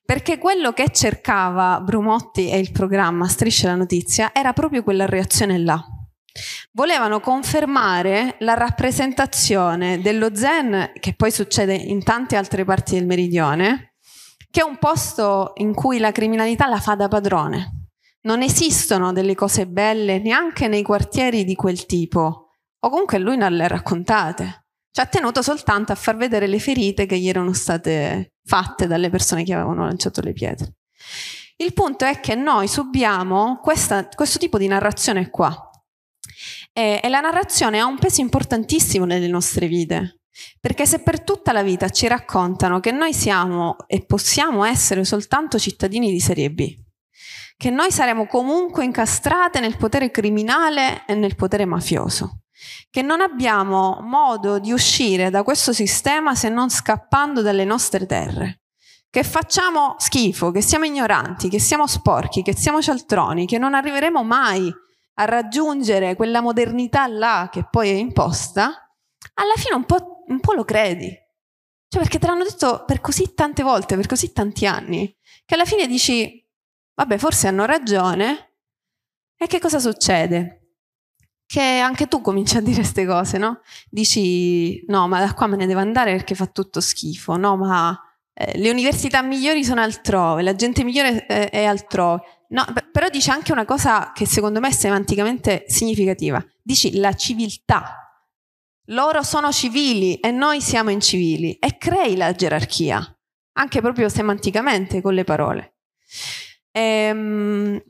Perché quello che cercava Brumotti e il programma Strisce la Notizia era proprio quella reazione là. Volevano confermare la rappresentazione dello zen, che poi succede in tante altre parti del meridione, che è un posto in cui la criminalità la fa da padrone. Non esistono delle cose belle neanche nei quartieri di quel tipo, o comunque lui non le ha raccontate. Ci ha tenuto soltanto a far vedere le ferite che gli erano state fatte dalle persone che avevano lanciato le pietre. Il punto è che noi subiamo questa, questo tipo di narrazione qua. E, e la narrazione ha un peso importantissimo nelle nostre vite, perché se per tutta la vita ci raccontano che noi siamo e possiamo essere soltanto cittadini di serie B, che noi saremo comunque incastrate nel potere criminale e nel potere mafioso, che non abbiamo modo di uscire da questo sistema se non scappando dalle nostre terre, che facciamo schifo, che siamo ignoranti, che siamo sporchi, che siamo cialtroni, che non arriveremo mai a raggiungere quella modernità là che poi è imposta, alla fine un po' un po' lo credi. Cioè perché te l'hanno detto per così tante volte, per così tanti anni, che alla fine dici, vabbè, forse hanno ragione. E che cosa succede? Che anche tu cominci a dire queste cose, no? Dici, no, ma da qua me ne devo andare perché fa tutto schifo, no, ma eh, le università migliori sono altrove, la gente migliore eh, è altrove. No, però dice anche una cosa che secondo me è semanticamente significativa. Dici la civiltà loro sono civili e noi siamo incivili e crei la gerarchia, anche proprio semanticamente con le parole. Ehm,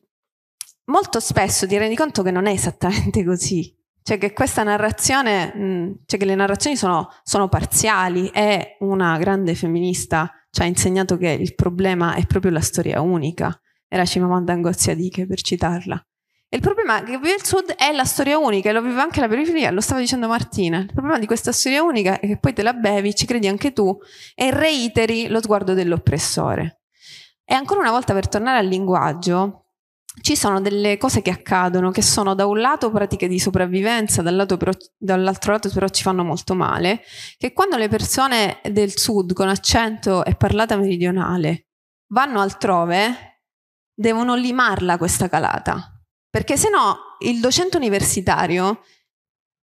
molto spesso ti rendi conto che non è esattamente così, cioè che questa narrazione, mh, cioè che le narrazioni sono, sono parziali e una grande femminista ci ha insegnato che il problema è proprio la storia unica, era Cimamanda Ngozi Adichie per citarla. Il problema è che vive il Sud è la storia unica, e lo vive anche la periferia, lo stava dicendo Martina. Il problema di questa storia unica è che poi te la bevi, ci credi anche tu e reiteri lo sguardo dell'oppressore. E ancora una volta, per tornare al linguaggio, ci sono delle cose che accadono che sono da un lato pratiche di sopravvivenza, dall'altro però, dall'altro lato però ci fanno molto male, che quando le persone del sud con accento e parlata meridionale vanno altrove, devono limarla questa calata. Perché se no il docente universitario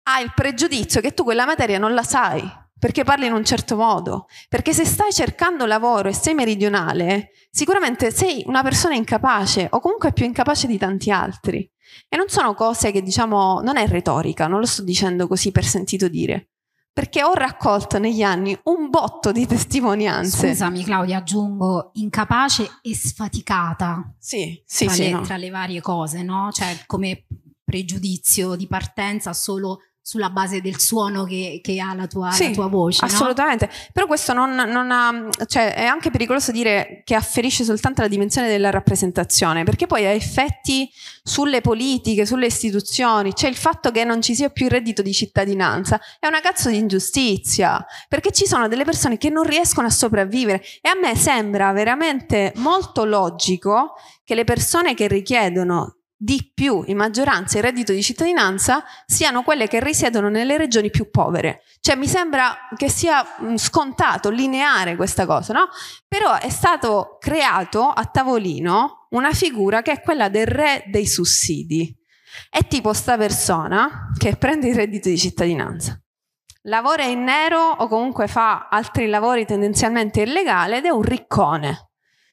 ha il pregiudizio che tu quella materia non la sai, perché parli in un certo modo. Perché se stai cercando lavoro e sei meridionale, sicuramente sei una persona incapace o comunque più incapace di tanti altri. E non sono cose che diciamo, non è retorica, non lo sto dicendo così per sentito dire perché ho raccolto negli anni un botto di testimonianze. Scusami Claudia, aggiungo incapace e sfaticata. Sì, sì, tra, sì, le, no. tra le varie cose, no? Cioè come pregiudizio di partenza solo sulla base del suono che, che ha la tua, sì, la tua voce. Assolutamente, no? però questo non, non ha, cioè è anche pericoloso dire che afferisce soltanto alla dimensione della rappresentazione, perché poi ha effetti sulle politiche, sulle istituzioni, cioè il fatto che non ci sia più il reddito di cittadinanza è una cazzo di ingiustizia, perché ci sono delle persone che non riescono a sopravvivere e a me sembra veramente molto logico che le persone che richiedono di più in maggioranza il reddito di cittadinanza siano quelle che risiedono nelle regioni più povere. Cioè mi sembra che sia scontato, lineare questa cosa, no? Però è stato creato a tavolino una figura che è quella del re dei sussidi. È tipo sta persona che prende il reddito di cittadinanza, lavora in nero o comunque fa altri lavori tendenzialmente illegali ed è un riccone.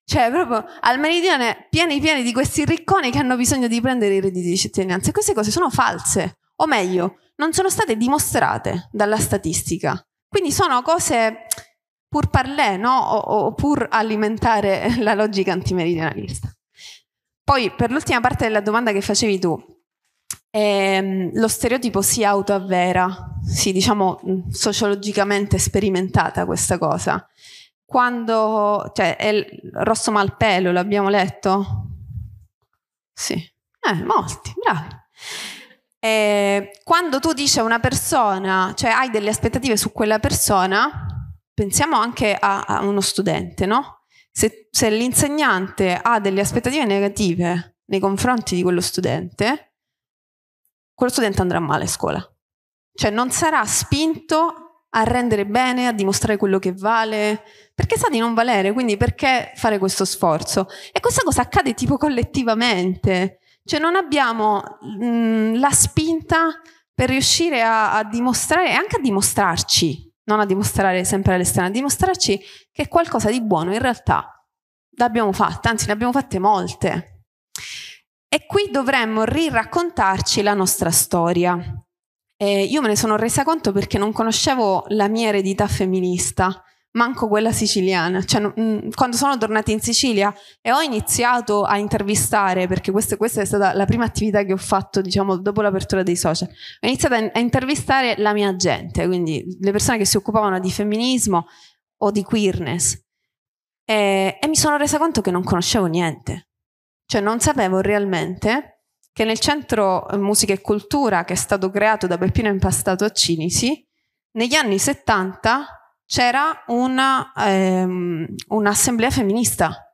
Cioè, proprio al meridione, pieni pieni di questi ricconi che hanno bisogno di prendere i redditi di cittadinanza. E queste cose sono false, o meglio, non sono state dimostrate dalla statistica. Quindi sono cose pur parlè, no? O, o pur alimentare la logica antimeridionalista. Poi, per l'ultima parte della domanda che facevi tu, ehm, lo stereotipo si autoavvera, sì, diciamo mm, sociologicamente sperimentata questa cosa quando, cioè, è Rosso Malpelo, l'abbiamo letto? Sì, eh, molti, bravi. E eh, quando tu dici a una persona, cioè hai delle aspettative su quella persona, pensiamo anche a, a uno studente, no? Se, se l'insegnante ha delle aspettative negative nei confronti di quello studente, quello studente andrà male a scuola. Cioè non sarà spinto a rendere bene, a dimostrare quello che vale, perché sa di non valere, quindi perché fare questo sforzo? E questa cosa accade tipo collettivamente, cioè non abbiamo mh, mm, la spinta per riuscire a, a dimostrare e anche a dimostrarci, non a dimostrare sempre all'esterno, a dimostrarci che qualcosa di buono in realtà l'abbiamo fatta, anzi ne abbiamo fatte molte. E qui dovremmo riraccontarci la nostra storia. Eh, io me ne sono resa conto perché non conoscevo la mia eredità femminista, manco quella siciliana. Cioè, mm, quando sono tornata in Sicilia e ho iniziato a intervistare, perché questa, questa è stata la prima attività che ho fatto, diciamo, dopo l'apertura dei social, ho iniziato a, a intervistare la mia gente, quindi le persone che si occupavano di femminismo o di queerness. E, eh, e mi sono resa conto che non conoscevo niente, cioè non sapevo realmente che nel centro eh, musica e cultura che è stato creato da Peppino Impastato a Cinisi, negli anni 70 c'era una, ehm, un'assemblea femminista.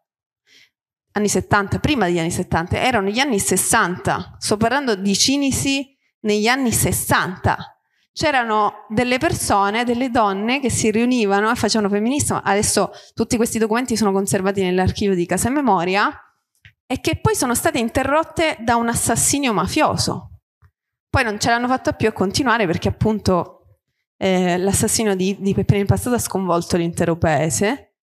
Anni 70, prima degli anni 70, erano gli anni 60, sto parlando di Cinisi negli anni 60. C'erano delle persone, delle donne che si riunivano e facevano femminismo. Adesso tutti questi documenti sono conservati nell'archivio di Casa Memoria e che poi sono state interrotte da un assassino mafioso. Poi non ce l'hanno fatta più a continuare perché appunto eh, l'assassino di, di Peppino passato ha sconvolto l'intero paese,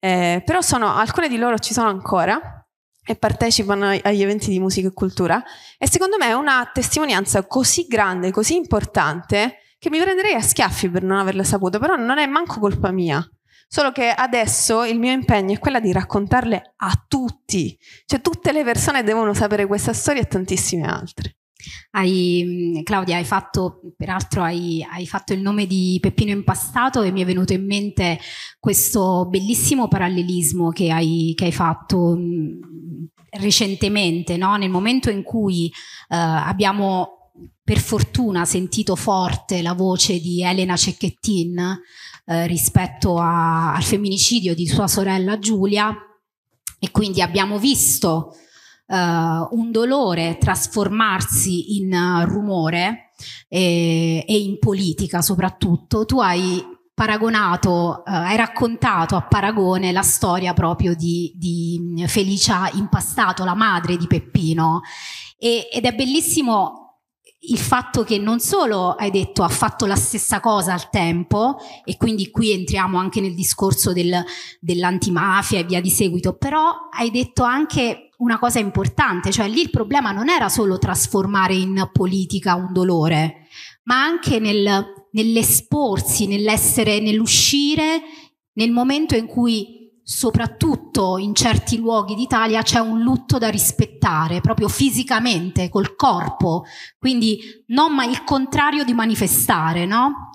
eh, però sono, alcune di loro ci sono ancora e partecipano agli eventi di musica e cultura e secondo me è una testimonianza così grande, così importante che mi prenderei a schiaffi per non averla saputa, però non è manco colpa mia. Solo che adesso il mio impegno è quello di raccontarle a tutti, cioè tutte le persone devono sapere questa storia e tantissime altre. Hai, mm, Claudia, hai fatto, peraltro hai, hai, fatto il nome di Peppino Impastato e mi è venuto in mente questo bellissimo parallelismo che hai, che hai fatto mm, recentemente, no? nel momento in cui eh, abbiamo per fortuna sentito forte la voce di Elena Cecchettin, eh, rispetto a, al femminicidio di sua sorella Giulia e quindi abbiamo visto eh, un dolore trasformarsi in eh, rumore e, eh, e in politica soprattutto. Tu hai paragonato, eh, hai raccontato a paragone la storia proprio di, di mm, Felicia Impastato, la madre di Peppino, e, ed è bellissimo il fatto che non solo hai detto ha fatto la stessa cosa al tempo e quindi qui entriamo anche nel discorso del, dell'antimafia e via di seguito, però hai detto anche una cosa importante, cioè lì il problema non era solo trasformare in politica un dolore, ma anche nel, nell'esporsi, nell'essere, nell'uscire nel momento in cui soprattutto in certi luoghi d'Italia c'è un lutto da rispettare, proprio fisicamente, col corpo, quindi non ma il contrario di manifestare, no?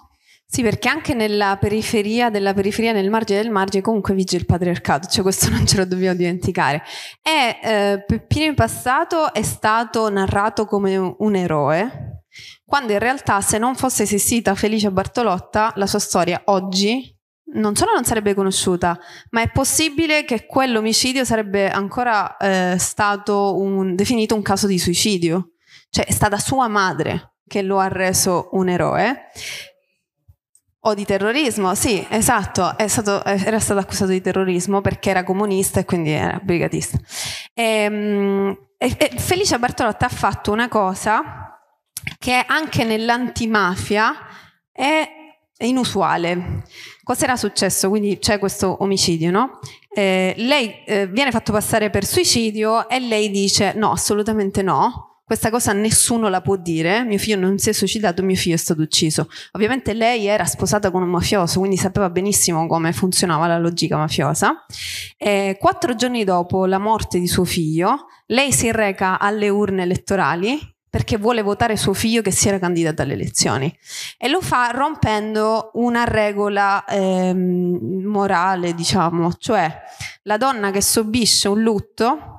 Sì, perché anche nella periferia della periferia, nel margine del margine, comunque vige il patriarcato, cioè questo non ce lo dobbiamo dimenticare. E eh, Peppino in passato è stato narrato come un eroe, quando in realtà se non fosse esistita Felice Bartolotta, la sua storia oggi non solo non sarebbe conosciuta, ma è possibile che quell'omicidio sarebbe ancora eh, stato un, definito un caso di suicidio. Cioè è stata sua madre che lo ha reso un eroe. O di terrorismo, sì, esatto, stato, era stato accusato di terrorismo perché era comunista e quindi era brigatista. Ehm, e, e Felice Bartolotta ha fatto una cosa che anche nell'antimafia è inusuale Cos'era successo? Quindi c'è questo omicidio, no? Eh, lei eh, viene fatto passare per suicidio e lei dice no, assolutamente no, questa cosa nessuno la può dire, mio figlio non si è suicidato, mio figlio è stato ucciso. Ovviamente lei era sposata con un mafioso, quindi sapeva benissimo come funzionava la logica mafiosa. E quattro giorni dopo la morte di suo figlio, lei si reca alle urne elettorali perché vuole votare suo figlio che si era candidato alle elezioni e lo fa rompendo una regola ehm, morale, diciamo, cioè la donna che subisce un lutto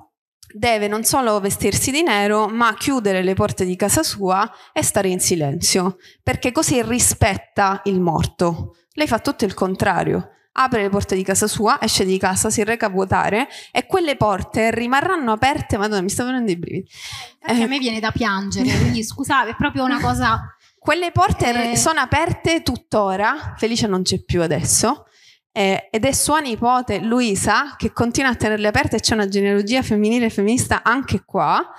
deve non solo vestirsi di nero, ma chiudere le porte di casa sua e stare in silenzio, perché così rispetta il morto. Lei fa tutto il contrario apre le porte di casa sua, esce di casa, si reca a vuotare e quelle porte rimarranno aperte, madonna mi sto venendo i brividi. Perché eh. a me viene da piangere, quindi scusate, è proprio una cosa... Quelle porte eh. sono aperte tuttora, Felice non c'è più adesso, eh, ed è sua nipote Luisa che continua a tenerle aperte c'è una genealogia femminile e femminista anche qua.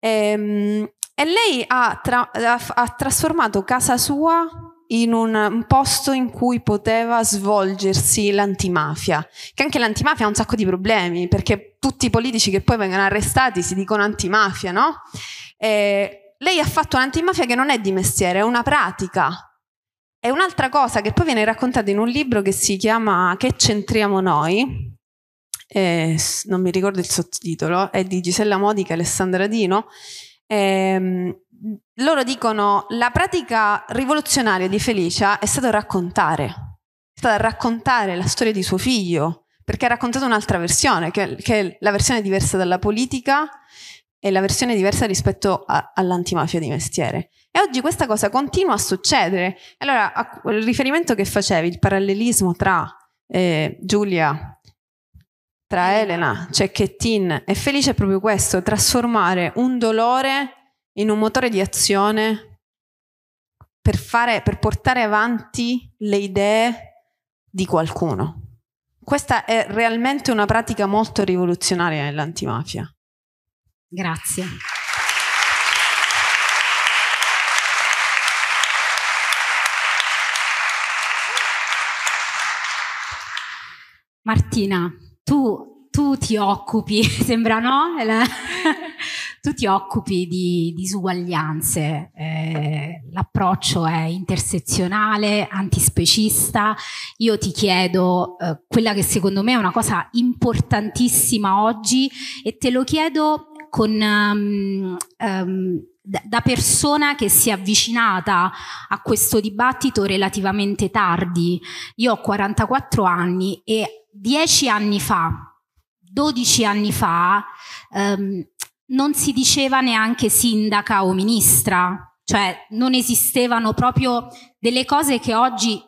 Ehm, e lei ha, tra- ha, ha trasformato casa sua in un, posto in cui poteva svolgersi l'antimafia, che anche l'antimafia ha un sacco di problemi, perché tutti i politici che poi vengono arrestati si dicono antimafia, no? E lei ha fatto un'antimafia che non è di mestiere, è una pratica. È un'altra cosa che poi viene raccontata in un libro che si chiama Che centriamo noi, eh, non mi ricordo il sottotitolo, è di Gisella Modica e Alessandra Dino. Ehm, loro dicono la pratica rivoluzionaria di Felicia è stata raccontare, è stata raccontare la storia di suo figlio, perché ha raccontato un'altra versione, che, che è la versione diversa dalla politica e la versione diversa rispetto a, all'antimafia di mestiere. E oggi questa cosa continua a succedere. Allora, a, il riferimento che facevi, il parallelismo tra eh, Giulia, tra Elena, Cecchettin, e Felice è proprio questo, trasformare un dolore in un motore di azione per, fare, per portare avanti le idee di qualcuno. Questa è realmente una pratica molto rivoluzionaria nell'antimafia. Grazie. Martina, tu, tu ti occupi, sembra no? tu ti occupi di disuguaglianze, eh, l'approccio è intersezionale, antispecista, io ti chiedo eh, quella che secondo me è una cosa importantissima oggi e te lo chiedo con... Um, um, da persona che si è avvicinata a questo dibattito relativamente tardi. Io ho 44 anni e 10 anni fa, 12 anni fa, ehm, non si diceva neanche sindaca o ministra, cioè non esistevano proprio delle cose che oggi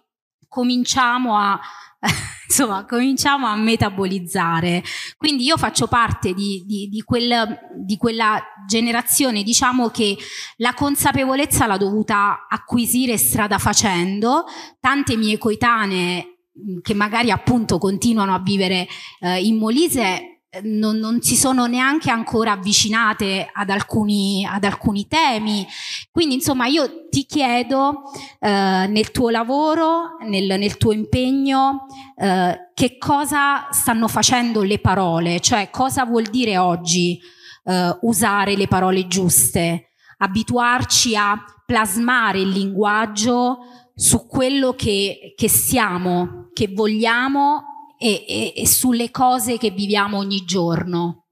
cominciamo a, insomma, cominciamo a metabolizzare. Quindi io faccio parte di, di, di, quel, di quella generazione, diciamo che la consapevolezza l'ha dovuta acquisire strada facendo, tante mie coetanee che magari appunto continuano a vivere eh, in Molise eh, non, non, si sono neanche ancora avvicinate ad alcuni, ad alcuni temi. Quindi insomma io ti chiedo eh, nel tuo lavoro, nel, nel tuo impegno, eh, che cosa stanno facendo le parole, cioè cosa vuol dire oggi eh, usare le parole giuste, abituarci a plasmare il linguaggio su quello che, che siamo, che vogliamo e, e, e sulle cose che viviamo ogni giorno.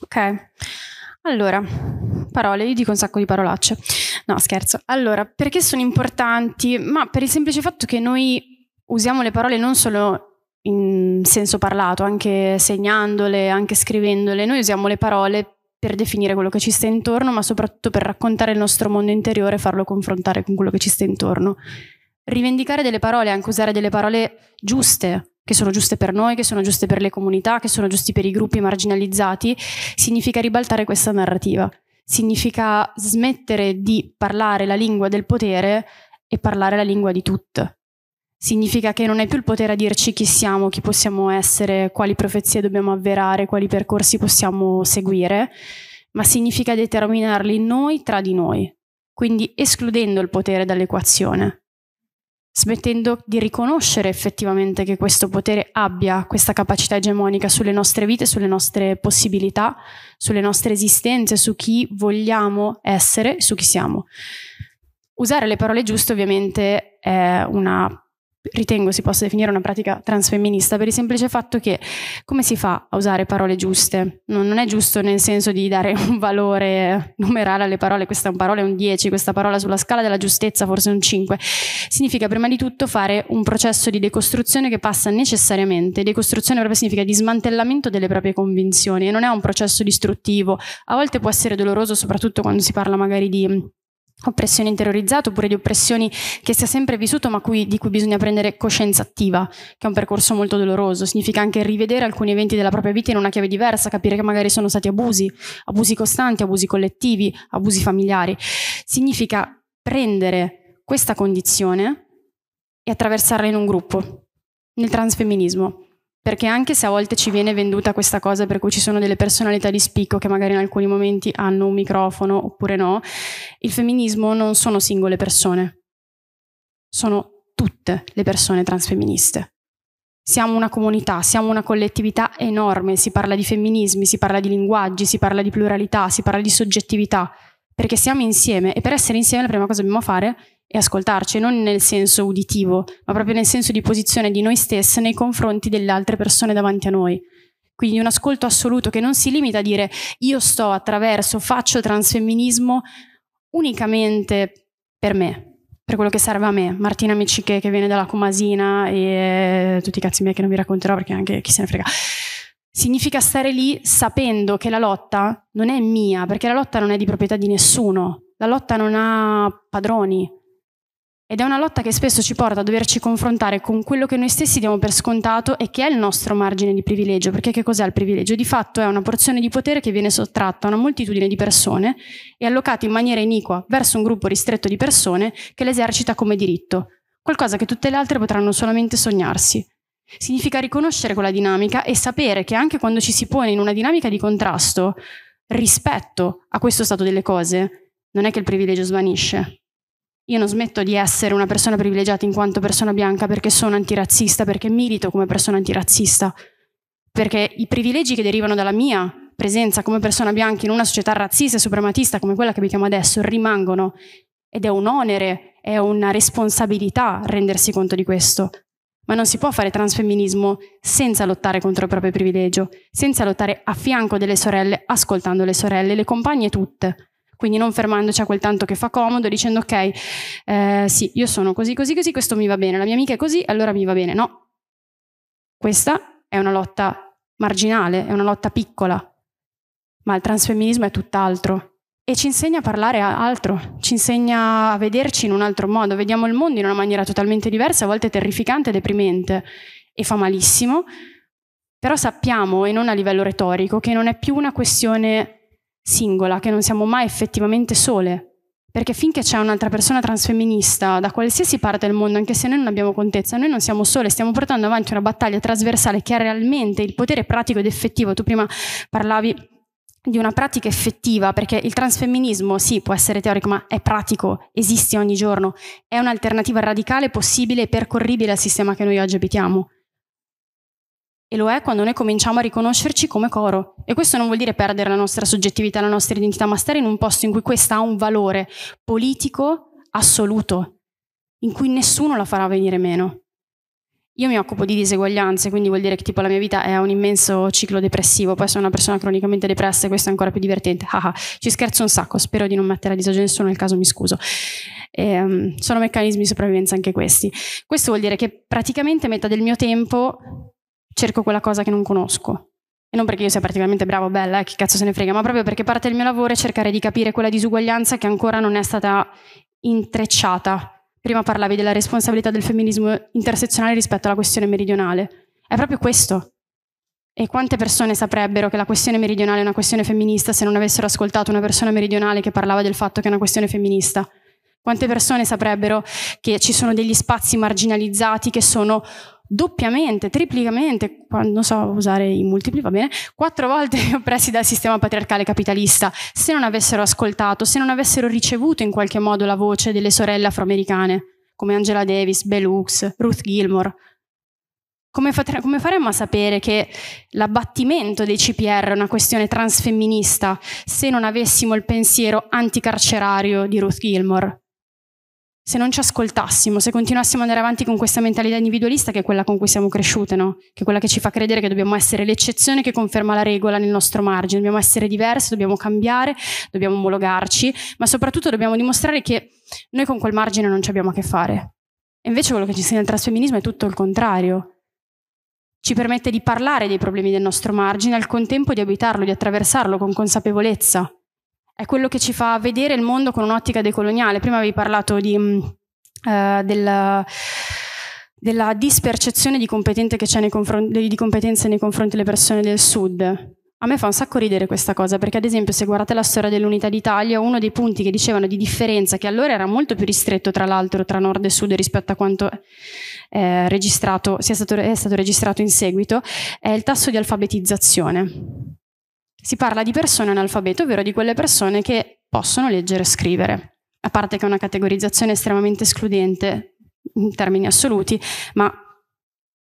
Ok, allora, parole, io dico un sacco di parolacce. No, scherzo. Allora, perché sono importanti? Ma per il semplice fatto che noi usiamo le parole non solo in senso parlato, anche segnandole, anche scrivendole, noi usiamo le parole per definire quello che ci sta intorno, ma soprattutto per raccontare il nostro mondo interiore e farlo confrontare con quello che ci sta intorno. Rivendicare delle parole, anche usare delle parole giuste, che sono giuste per noi, che sono giuste per le comunità, che sono giusti per i gruppi marginalizzati, significa ribaltare questa narrativa. Significa smettere di parlare la lingua del potere e parlare la lingua di tutte. Significa che non è più il potere a dirci chi siamo, chi possiamo essere, quali profezie dobbiamo avverare, quali percorsi possiamo seguire, ma significa determinarli noi tra di noi, quindi escludendo il potere dall'equazione smettendo di riconoscere effettivamente che questo potere abbia questa capacità egemonica sulle nostre vite, sulle nostre possibilità, sulle nostre esistenze, su chi vogliamo essere, su chi siamo. Usare le parole giuste ovviamente è una ritengo si possa definire una pratica transfemminista per il semplice fatto che come si fa a usare parole giuste? Non, è giusto nel senso di dare un valore numerale alle parole, questa parola è un 10, questa parola sulla scala della giustezza forse è un 5. Significa prima di tutto fare un processo di decostruzione che passa necessariamente, decostruzione proprio significa dismantellamento delle proprie convinzioni e non è un processo distruttivo, a volte può essere doloroso soprattutto quando si parla magari di oppressioni interiorizzate oppure di oppressioni che si è sempre vissuto ma cui, di cui bisogna prendere coscienza attiva, che è un percorso molto doloroso, significa anche rivedere alcuni eventi della propria vita in una chiave diversa, capire che magari sono stati abusi, abusi costanti, abusi collettivi, abusi familiari, significa prendere questa condizione e attraversarla in un gruppo, nel transfemminismo perché anche se a volte ci viene venduta questa cosa per cui ci sono delle personalità di spicco che magari in alcuni momenti hanno un microfono oppure no, il femminismo non sono singole persone, sono tutte le persone transfemministe. Siamo una comunità, siamo una collettività enorme, si parla di femminismi, si parla di linguaggi, si parla di pluralità, si parla di soggettività, perché siamo insieme e per essere insieme la prima cosa che dobbiamo fare è ascoltarci, non nel senso uditivo, ma proprio nel senso di posizione di noi stesse nei confronti delle altre persone davanti a noi. Quindi un ascolto assoluto che non si limita a dire io sto attraverso, faccio transfemminismo unicamente per me, per quello che serve a me. Martina Miciche che viene dalla Comasina e tutti i cazzi miei che non vi racconterò perché anche chi se ne frega significa stare lì sapendo che la lotta non è mia, perché la lotta non è di proprietà di nessuno, la lotta non ha padroni. Ed è una lotta che spesso ci porta a doverci confrontare con quello che noi stessi diamo per scontato e che è il nostro margine di privilegio, perché che cos'è il privilegio? Di fatto è una porzione di potere che viene sottratta a una moltitudine di persone e allocata in maniera iniqua verso un gruppo ristretto di persone che l'esercita come diritto, qualcosa che tutte le altre potranno solamente sognarsi. Significa riconoscere quella dinamica e sapere che anche quando ci si pone in una dinamica di contrasto rispetto a questo stato delle cose, non è che il privilegio svanisce. Io non smetto di essere una persona privilegiata in quanto persona bianca perché sono antirazzista, perché milito come persona antirazzista, perché i privilegi che derivano dalla mia presenza come persona bianca in una società razzista e suprematista come quella che chiamo adesso rimangono ed è un onere, è una responsabilità rendersi conto di questo, ma non si può fare transfemminismo senza lottare contro il proprio privilegio, senza lottare a fianco delle sorelle, ascoltando le sorelle, le compagne tutte. Quindi non fermandoci a quel tanto che fa comodo, dicendo ok, eh, sì, io sono così, così, così, questo mi va bene, la mia amica è così, allora mi va bene. No, questa è una lotta marginale, è una lotta piccola, ma il transfemminismo è tutt'altro e ci insegna a parlare altro, ci insegna a vederci in un altro modo, vediamo il mondo in una maniera totalmente diversa, a volte terrificante, deprimente e fa malissimo, però sappiamo, e non a livello retorico, che non è più una questione singola, che non siamo mai effettivamente sole, perché finché c'è un'altra persona transfemminista da qualsiasi parte del mondo, anche se noi non abbiamo contezza, noi non siamo sole, stiamo portando avanti una battaglia trasversale che ha realmente il potere pratico ed effettivo. Tu prima parlavi di una pratica effettiva, perché il transfemminismo sì può essere teorico, ma è pratico, esiste ogni giorno, è un'alternativa radicale, possibile e percorribile al sistema che noi oggi abitiamo. E lo è quando noi cominciamo a riconoscerci come coro. E questo non vuol dire perdere la nostra soggettività, la nostra identità, ma stare in un posto in cui questa ha un valore politico assoluto, in cui nessuno la farà venire meno. Io mi occupo di diseguaglianze, quindi vuol dire che tipo la mia vita è un immenso ciclo depressivo, poi sono una persona cronicamente depressa e questo è ancora più divertente. Ah, ah Ci scherzo un sacco, spero di non mettere a disagio nessuno, nel caso mi scuso. E, um, sono meccanismi di sopravvivenza anche questi. Questo vuol dire che praticamente metà del mio tempo cerco quella cosa che non conosco. E non perché io sia particolarmente bravo o bella, eh, che cazzo se ne frega, ma proprio perché parte del mio lavoro è cercare di capire quella disuguaglianza che ancora non è stata intrecciata Prima parlavi della responsabilità del femminismo intersezionale rispetto alla questione meridionale. È proprio questo. E quante persone saprebbero che la questione meridionale è una questione femminista se non avessero ascoltato una persona meridionale che parlava del fatto che è una questione femminista? Quante persone saprebbero che ci sono degli spazi marginalizzati che sono doppiamente, triplicamente, non so usare i multipli, va bene, quattro volte oppressi dal sistema patriarcale capitalista, se non avessero ascoltato, se non avessero ricevuto in qualche modo la voce delle sorelle afroamericane, come Angela Davis, Belux, Ruth Gilmore. Come, come faremmo a sapere che l'abbattimento dei CPR è una questione transfemminista se non avessimo il pensiero anticarcerario di Ruth Gilmore? se non ci ascoltassimo, se continuassimo ad andare avanti con questa mentalità individualista che è quella con cui siamo cresciute, no? che è quella che ci fa credere che dobbiamo essere l'eccezione che conferma la regola nel nostro margine, dobbiamo essere diversi, dobbiamo cambiare, dobbiamo omologarci, ma soprattutto dobbiamo dimostrare che noi con quel margine non ci abbiamo a che fare. E invece quello che ci insegna il transfemminismo è tutto il contrario. Ci permette di parlare dei problemi del nostro margine, al contempo di abitarlo, di attraversarlo con consapevolezza è quello che ci fa vedere il mondo con un'ottica decoloniale. Prima avevi parlato di, mm, eh, del, della dispercezione di, nei di competenze nei confronti delle persone del sud. A me fa un sacco ridere questa cosa, perché ad esempio se guardate la storia dell'unità d'Italia, uno dei punti che dicevano di differenza, che allora era molto più ristretto tra l'altro tra nord e sud rispetto a quanto eh, sia stato, è stato registrato in seguito, è il tasso di alfabetizzazione. Si parla di persone analfabete, ovvero di quelle persone che possono leggere e scrivere. A parte che è una categorizzazione estremamente escludente in termini assoluti, ma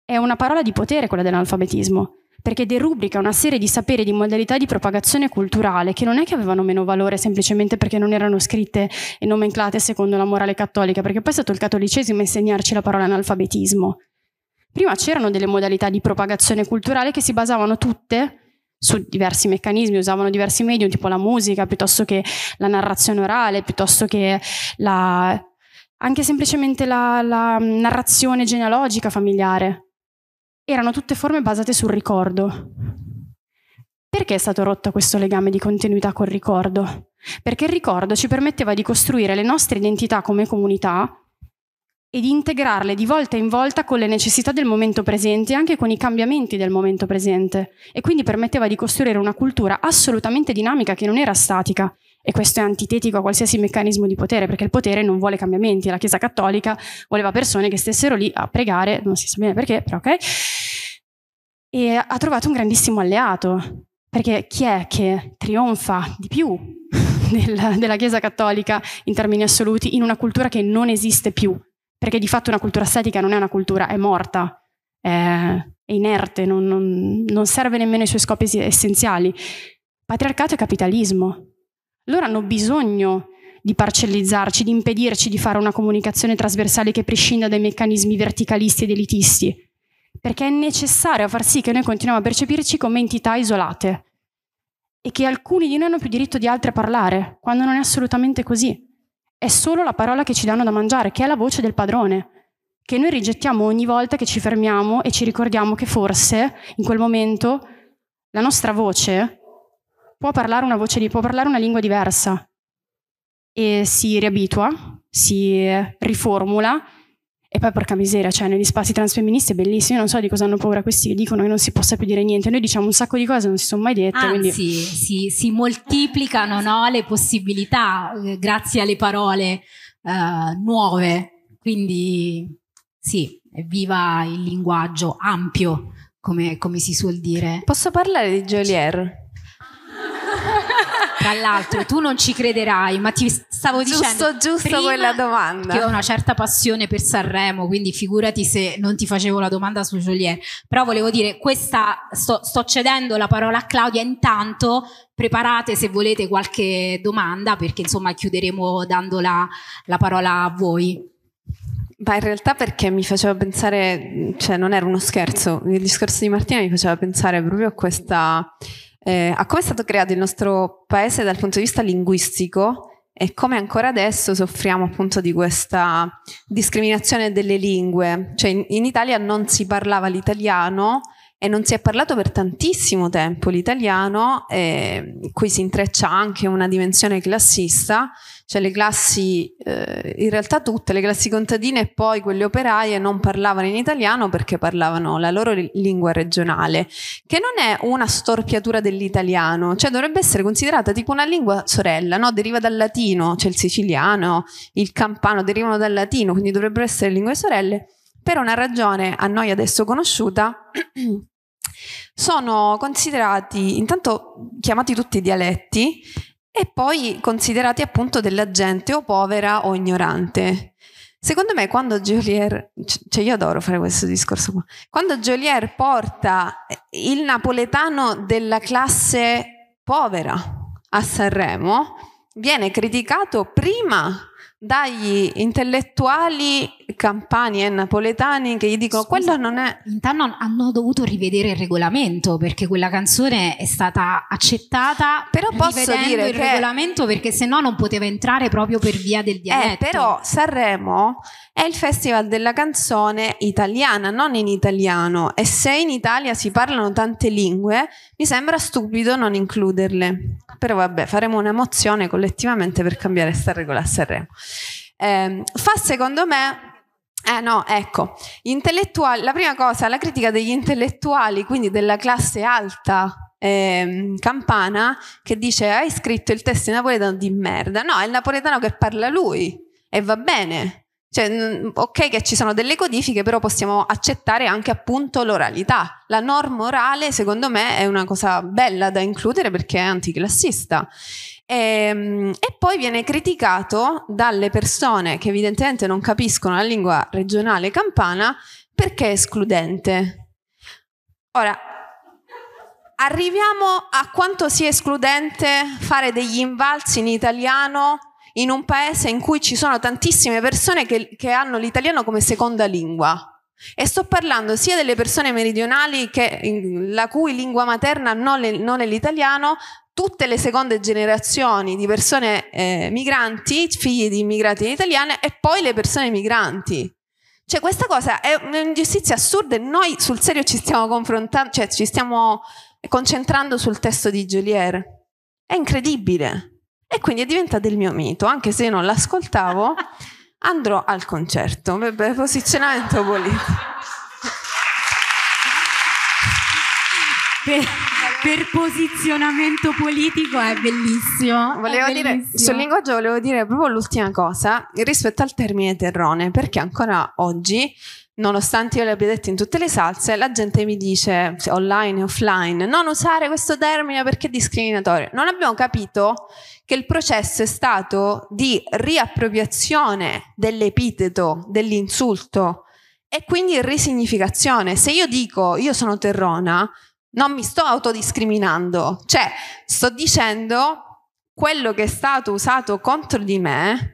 è una parola di potere quella dell'analfabetismo, perché derubrica una serie di saperi, di modalità di propagazione culturale che non è che avevano meno valore semplicemente perché non erano scritte e nomenclate secondo la morale cattolica, perché poi è stato il cattolicesimo a insegnarci la parola analfabetismo. Prima c'erano delle modalità di propagazione culturale che si basavano tutte su diversi meccanismi, usavano diversi medium, tipo la musica, piuttosto che la narrazione orale, piuttosto che la, anche semplicemente la, la narrazione genealogica familiare. Erano tutte forme basate sul ricordo. Perché è stato rotto questo legame di continuità col ricordo? Perché il ricordo ci permetteva di costruire le nostre identità come comunità ed integrarle di volta in volta con le necessità del momento presente e anche con i cambiamenti del momento presente e quindi permetteva di costruire una cultura assolutamente dinamica che non era statica e questo è antitetico a qualsiasi meccanismo di potere perché il potere non vuole cambiamenti la Chiesa Cattolica voleva persone che stessero lì a pregare non si sa bene perché però ok e ha trovato un grandissimo alleato perché chi è che trionfa di più della, della Chiesa Cattolica in termini assoluti in una cultura che non esiste più perché di fatto una cultura estetica non è una cultura, è morta, è, è inerte, non, non, non serve nemmeno ai suoi scopi essenziali. Patriarcato e capitalismo. Loro hanno bisogno di parcellizzarci, di impedirci di fare una comunicazione trasversale che prescinda dai meccanismi verticalisti ed elitisti, perché è necessario far sì che noi continuiamo a percepirci come entità isolate e che alcuni di noi hanno più diritto di altri a parlare, quando non è assolutamente così è solo la parola che ci danno da mangiare, che è la voce del padrone, che noi rigettiamo ogni volta che ci fermiamo e ci ricordiamo che forse in quel momento la nostra voce può parlare una voce può parlare una lingua diversa e si riabitua, si riformula e poi porca miseria, cioè negli spazi transfemministi è bellissimo, io non so di cosa hanno paura questi che dicono che non si possa più dire niente, noi diciamo un sacco di cose, non si sono mai dette. Anzi, quindi... si, si moltiplicano no, le possibilità eh, grazie alle parole eh, nuove, quindi sì, viva il linguaggio ampio, come, come si suol dire. Posso parlare di Jolier? Tra l'altro, tu non ci crederai, ma ti stavo giusto, dicendo... Giusto quella domanda. Che ho una certa passione per Sanremo, quindi figurati se non ti facevo la domanda su Joliet. Però volevo dire, questa, sto, sto cedendo la parola a Claudia, intanto preparate se volete qualche domanda, perché insomma chiuderemo dando la, la parola a voi. Ma in realtà perché mi faceva pensare, cioè non era uno scherzo, il discorso di Martina mi faceva pensare proprio a questa eh, a come è stato creato il nostro paese dal punto di vista linguistico e come ancora adesso soffriamo appunto di questa discriminazione delle lingue. Cioè in, in Italia non si parlava l'italiano e non si è parlato per tantissimo tempo l'italiano, eh, qui si intreccia anche una dimensione classista, cioè le classi, eh, in realtà tutte le classi contadine e poi quelle operaie non parlavano in italiano perché parlavano la loro lingua regionale, che non è una storpiatura dell'italiano, cioè dovrebbe essere considerata tipo una lingua sorella, no? deriva dal latino, cioè il siciliano, il campano derivano dal latino, quindi dovrebbero essere lingue sorelle, per una ragione a noi adesso conosciuta. sono considerati intanto chiamati tutti dialetti e poi considerati appunto della gente o povera o ignorante. Secondo me quando Joliet, cioè io adoro fare questo discorso qua, quando Joliet porta eh, il napoletano della classe povera a Sanremo, viene criticato prima dagli intellettuali campani e napoletani che gli dicono Scusa, quello non è... Intanto hanno dovuto rivedere il regolamento perché quella canzone è stata accettata però posso dire il che... regolamento perché sennò non poteva entrare proprio per via del eh, dialetto. Eh, però Sanremo è il festival della canzone italiana, non in italiano e se in Italia si parlano tante lingue mi sembra stupido non includerle. Però vabbè, faremo una mozione collettivamente per cambiare questa regola a Sanremo. Eh, fa secondo me eh no, ecco, la prima cosa, la critica degli intellettuali, quindi della classe alta eh, campana, che dice hai scritto il testo in napoletano di merda. No, è il napoletano che parla lui e va bene. Cioè, mm, ok che ci sono delle codifiche, però possiamo accettare anche appunto l'oralità. La norma orale, secondo me, è una cosa bella da includere perché è anticlassista. E, ehm, e, poi viene criticato dalle persone che evidentemente non capiscono la lingua regionale campana perché è escludente. Ora, arriviamo a quanto sia escludente fare degli invalsi in italiano in un paese in cui ci sono tantissime persone che, che hanno l'italiano come seconda lingua. E sto parlando sia delle persone meridionali che, la cui lingua materna non, le, non è l'italiano, tutte le seconde generazioni di persone eh, migranti, figli di immigrati italiani e poi le persone migranti. Cioè, questa cosa è un'ingiustizia assurda e noi sul serio ci stiamo confrontando, cioè ci stiamo concentrando sul testo di Jolier. È incredibile. E quindi è diventato il mio mito, anche se io non l'ascoltavo, andrò al concerto. Beh, posizionamento politico per posizionamento politico è bellissimo. Volevo è bellissimo. dire, sul linguaggio volevo dire proprio l'ultima cosa rispetto al termine terrone, perché ancora oggi, nonostante io l'abbia detto in tutte le salse, la gente mi dice online e offline non usare questo termine perché è discriminatorio. Non abbiamo capito che il processo è stato di riappropriazione dell'epiteto, dell'insulto e quindi risignificazione. Se io dico io sono terrona, non mi sto autodiscriminando, cioè sto dicendo quello che è stato usato contro di me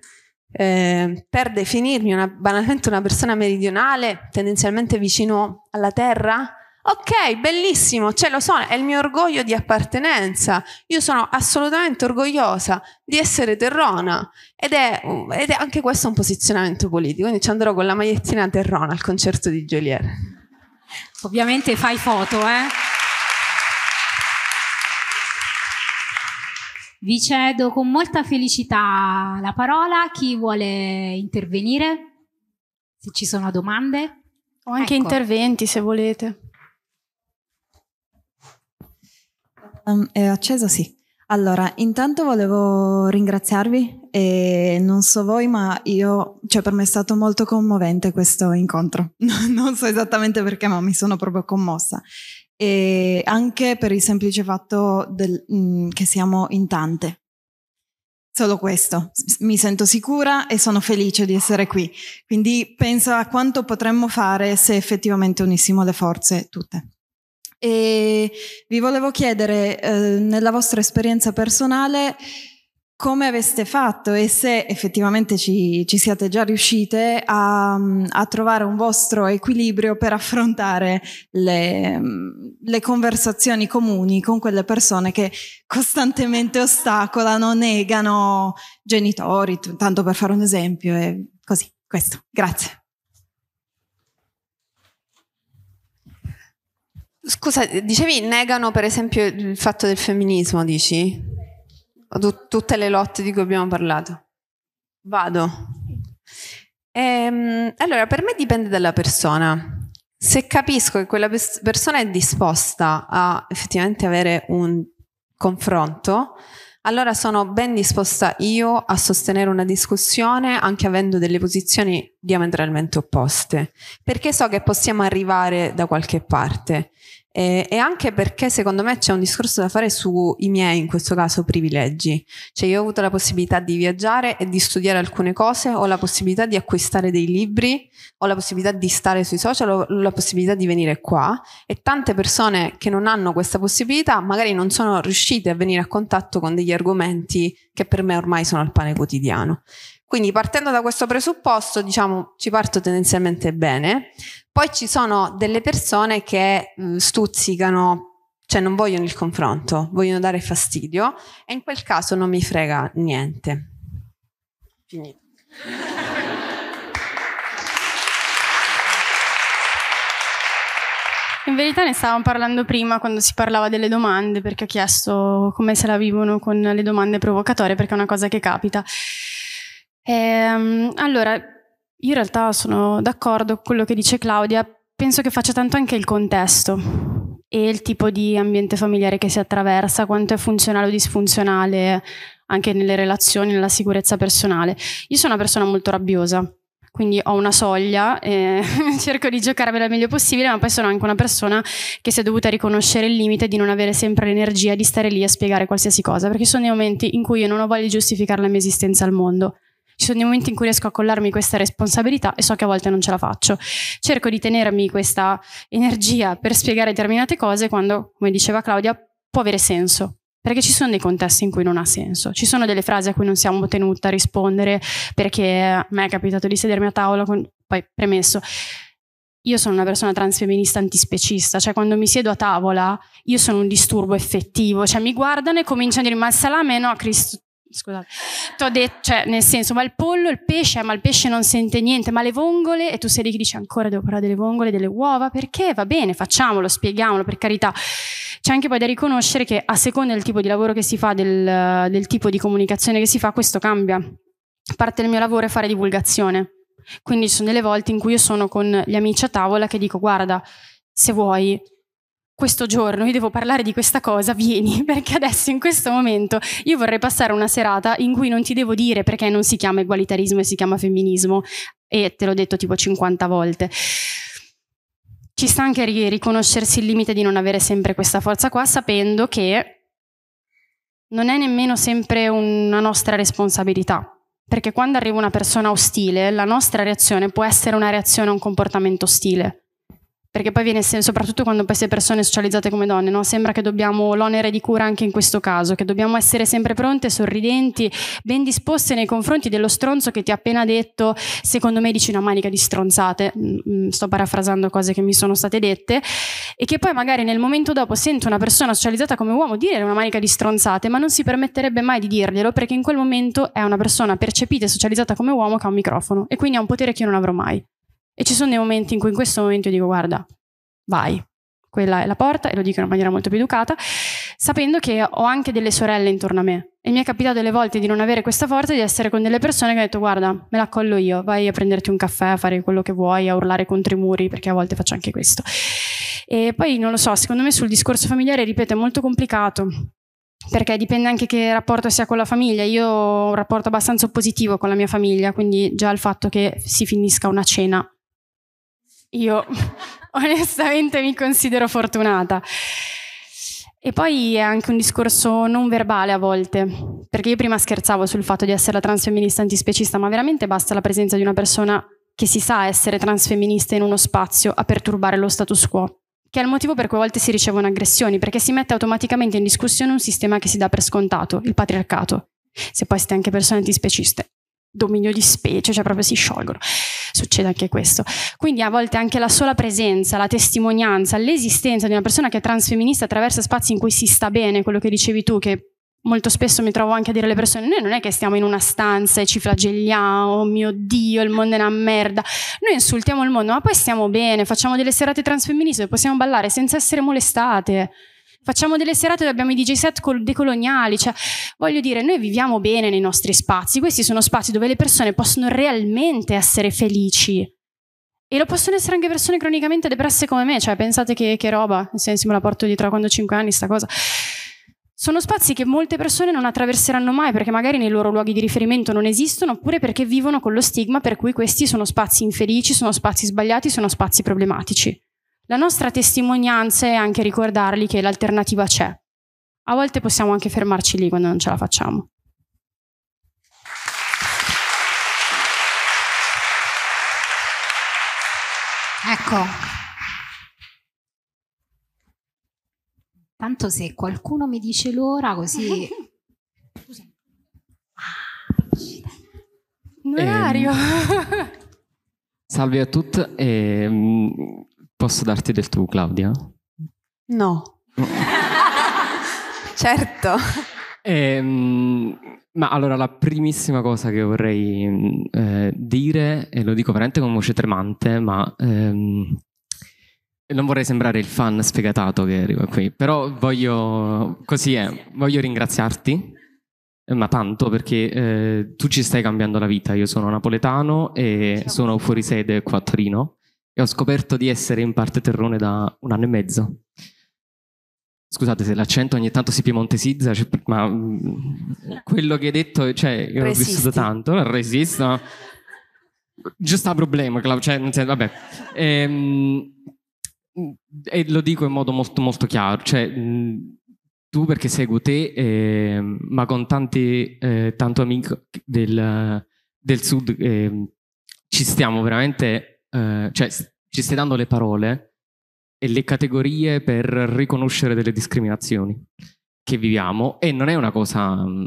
eh, per definirmi una, banalmente una persona meridionale, tendenzialmente vicino alla terra. Ok, bellissimo, ce cioè, lo so, è il mio orgoglio di appartenenza. Io sono assolutamente orgogliosa di essere terrona ed è, ed è anche questo un posizionamento politico, quindi ci andrò con la magliettina terrona al concerto di Gioliere. Ovviamente fai foto, eh? Vi cedo con molta felicità la parola a chi vuole intervenire, se ci sono domande. O anche ecco. interventi se volete. Um, è acceso, sì. Allora, intanto volevo ringraziarvi e non so voi, ma io, cioè per me è stato molto commovente questo incontro. non so esattamente perché, ma mi sono proprio commossa e anche per il semplice fatto del, mh, mm, che siamo in tante. Solo questo, mi sento sicura e sono felice di essere qui. Quindi penso a quanto potremmo fare se effettivamente unissimo le forze tutte. E vi volevo chiedere, eh, nella vostra esperienza personale, come aveste fatto e se effettivamente ci, ci siate già riuscite a, a, trovare un vostro equilibrio per affrontare le, le, conversazioni comuni con quelle persone che costantemente ostacolano, negano genitori, tanto per fare un esempio è così. Questo, grazie. Scusa, dicevi negano per esempio il fatto del femminismo, dici? Tut- tutte le lotte di cui abbiamo parlato. Vado. Ehm, allora, per me dipende dalla persona. Se capisco che quella pers- persona è disposta a effettivamente avere un confronto, allora sono ben disposta io a sostenere una discussione anche avendo delle posizioni diametralmente opposte, perché so che possiamo arrivare da qualche parte. E, eh, e, anche perché secondo me c'è un discorso da fare sui miei, in questo caso, privilegi. Cioè io ho avuto la possibilità di viaggiare e di studiare alcune cose, ho la possibilità di acquistare dei libri, ho la possibilità di stare sui social, ho la possibilità di venire qua e tante persone che non hanno questa possibilità magari non sono riuscite a venire a contatto con degli argomenti che per me ormai sono al pane quotidiano. Quindi partendo da questo presupposto, diciamo, ci parto tendenzialmente bene, poi ci sono delle persone che mh, mm, stuzzicano, cioè non vogliono il confronto, vogliono dare fastidio e in quel caso non mi frega niente. Finito. In verità ne stavamo parlando prima quando si parlava delle domande, perché ho chiesto come se la vivono con le domande provocatorie, perché è una cosa che capita. Ehm, allora, io in realtà sono d'accordo con quello che dice Claudia, penso che faccia tanto anche il contesto e il tipo di ambiente familiare che si attraversa, quanto è funzionale o disfunzionale anche nelle relazioni, nella sicurezza personale. Io sono una persona molto rabbiosa, quindi ho una soglia, e cerco di giocarvela il meglio possibile, ma poi sono anche una persona che si è dovuta riconoscere il limite di non avere sempre l'energia di stare lì a spiegare qualsiasi cosa, perché sono dei momenti in cui io non ho voglia di giustificare la mia esistenza al mondo. Ci sono dei momenti in cui riesco a collarmi questa responsabilità e so che a volte non ce la faccio. Cerco di tenermi questa energia per spiegare determinate cose quando, come diceva Claudia, può avere senso. Perché ci sono dei contesti in cui non ha senso, ci sono delle frasi a cui non siamo tenuti a rispondere, perché a me è capitato di sedermi a tavola, con... poi premesso, io sono una persona transfemminista antispecista, cioè quando mi siedo a tavola io sono un disturbo effettivo, cioè mi guardano e cominciano a dire ma il salame no, Cristo, scusate, t'ho detto, cioè nel senso, ma il pollo, il pesce, ma il pesce non sente niente, ma le vongole, e tu sei lì che dici ancora devo parlare delle vongole, delle uova, perché va bene, facciamolo, spieghiamolo, per carità. C'è anche poi da riconoscere che a seconda del tipo di lavoro che si fa, del, del tipo di comunicazione che si fa, questo cambia. Parte del mio lavoro è fare divulgazione. Quindi ci sono delle volte in cui io sono con gli amici a tavola che dico guarda, se vuoi questo giorno io devo parlare di questa cosa, vieni, perché adesso in questo momento io vorrei passare una serata in cui non ti devo dire perché non si chiama egualitarismo e si chiama femminismo e te l'ho detto tipo 50 volte. Ci sta anche riconoscersi il limite di non avere sempre questa forza qua, sapendo che non è nemmeno sempre una nostra responsabilità. Perché quando arriva una persona ostile, la nostra reazione può essere una reazione a un comportamento ostile perché poi viene soprattutto quando queste persone socializzate come donne, no? sembra che dobbiamo l'onere di cura anche in questo caso, che dobbiamo essere sempre pronte, sorridenti, ben disposte nei confronti dello stronzo che ti ha appena detto, secondo me dici una manica di stronzate, mm, mm, sto parafrasando cose che mi sono state dette, e che poi magari nel momento dopo sento una persona socializzata come uomo dire una manica di stronzate, ma non si permetterebbe mai di dirglielo perché in quel momento è una persona percepita e socializzata come uomo che ha un microfono e quindi ha un potere che io non avrò mai. E ci sono dei momenti in cui in questo momento io dico guarda, vai, quella è la porta e lo dico in una maniera molto più educata, sapendo che ho anche delle sorelle intorno a me. E mi è capitato delle volte di non avere questa forza di essere con delle persone che hanno detto guarda, me la collo io, vai a prenderti un caffè, a fare quello che vuoi, a urlare contro i muri, perché a volte faccio anche questo. E poi non lo so, secondo me sul discorso familiare, ripeto, è molto complicato perché dipende anche che rapporto sia con la famiglia. Io ho un rapporto abbastanza positivo con la mia famiglia, quindi già il fatto che si finisca una cena io onestamente mi considero fortunata. E poi è anche un discorso non verbale a volte, perché io prima scherzavo sul fatto di essere la transfemminista antispecista, ma veramente basta la presenza di una persona che si sa essere transfemminista in uno spazio a perturbare lo status quo, che è il motivo per cui a volte si ricevono aggressioni, perché si mette automaticamente in discussione un sistema che si dà per scontato, il patriarcato, se poi siete anche persone antispeciste dominio di specie, cioè proprio si sciolgono. Succede anche questo. Quindi a volte anche la sola presenza, la testimonianza, l'esistenza di una persona che è transfemminista attraverso spazi in cui si sta bene, quello che dicevi tu, che molto spesso mi trovo anche a dire alle persone, noi non è che stiamo in una stanza e ci flagelliamo, oh mio Dio, il mondo è una merda, noi insultiamo il mondo, ma poi stiamo bene, facciamo delle serate transfemministe, possiamo ballare senza essere molestate. Facciamo delle serate dove abbiamo i DJ set decoloniali, cioè voglio dire, noi viviamo bene nei nostri spazi, questi sono spazi dove le persone possono realmente essere felici. E lo possono essere anche persone cronicamente depresse come me, cioè pensate che, che roba, nel senso me la porto dietro quando ho 5 anni, sta cosa. Sono spazi che molte persone non attraverseranno mai perché magari nei loro luoghi di riferimento non esistono oppure perché vivono con lo stigma per cui questi sono spazi infelici, sono spazi sbagliati, sono spazi problematici. La nostra testimonianza è anche ricordargli che l'alternativa c'è. A volte possiamo anche fermarci lì quando non ce la facciamo. Ecco. Tanto se qualcuno mi dice l'ora così... Un orario. Eh, salve a tutti. Eh, Posso darti del tu, Claudia? No. certo. Ehm, ma allora la primissima cosa che vorrei mm, eh, dire, e lo dico veramente con voce tremante, ma ehm, non vorrei sembrare il fan sfegatato che arriva qui, però voglio, così è, voglio ringraziarti, eh, ma tanto perché eh, tu ci stai cambiando la vita. Io sono napoletano e sono fuori sede qua a Torino e ho scoperto di essere in parte terrone da un anno e mezzo. Scusate se l'accento ogni tanto si piemontesizza, cioè, ma mm, quello che hai detto, cioè, io l'ho vissuto tanto, eh, resisto. Giusto un problema, cioè, vabbè. E, ehm, e, lo dico in modo molto, molto chiaro, cioè, mm, tu perché seguo te, eh, ma con tanti, eh, tanto amico del, del sud, eh, ci stiamo veramente eh, cioè ci stai dando le parole e le categorie per riconoscere delle discriminazioni che viviamo e non è una cosa mm,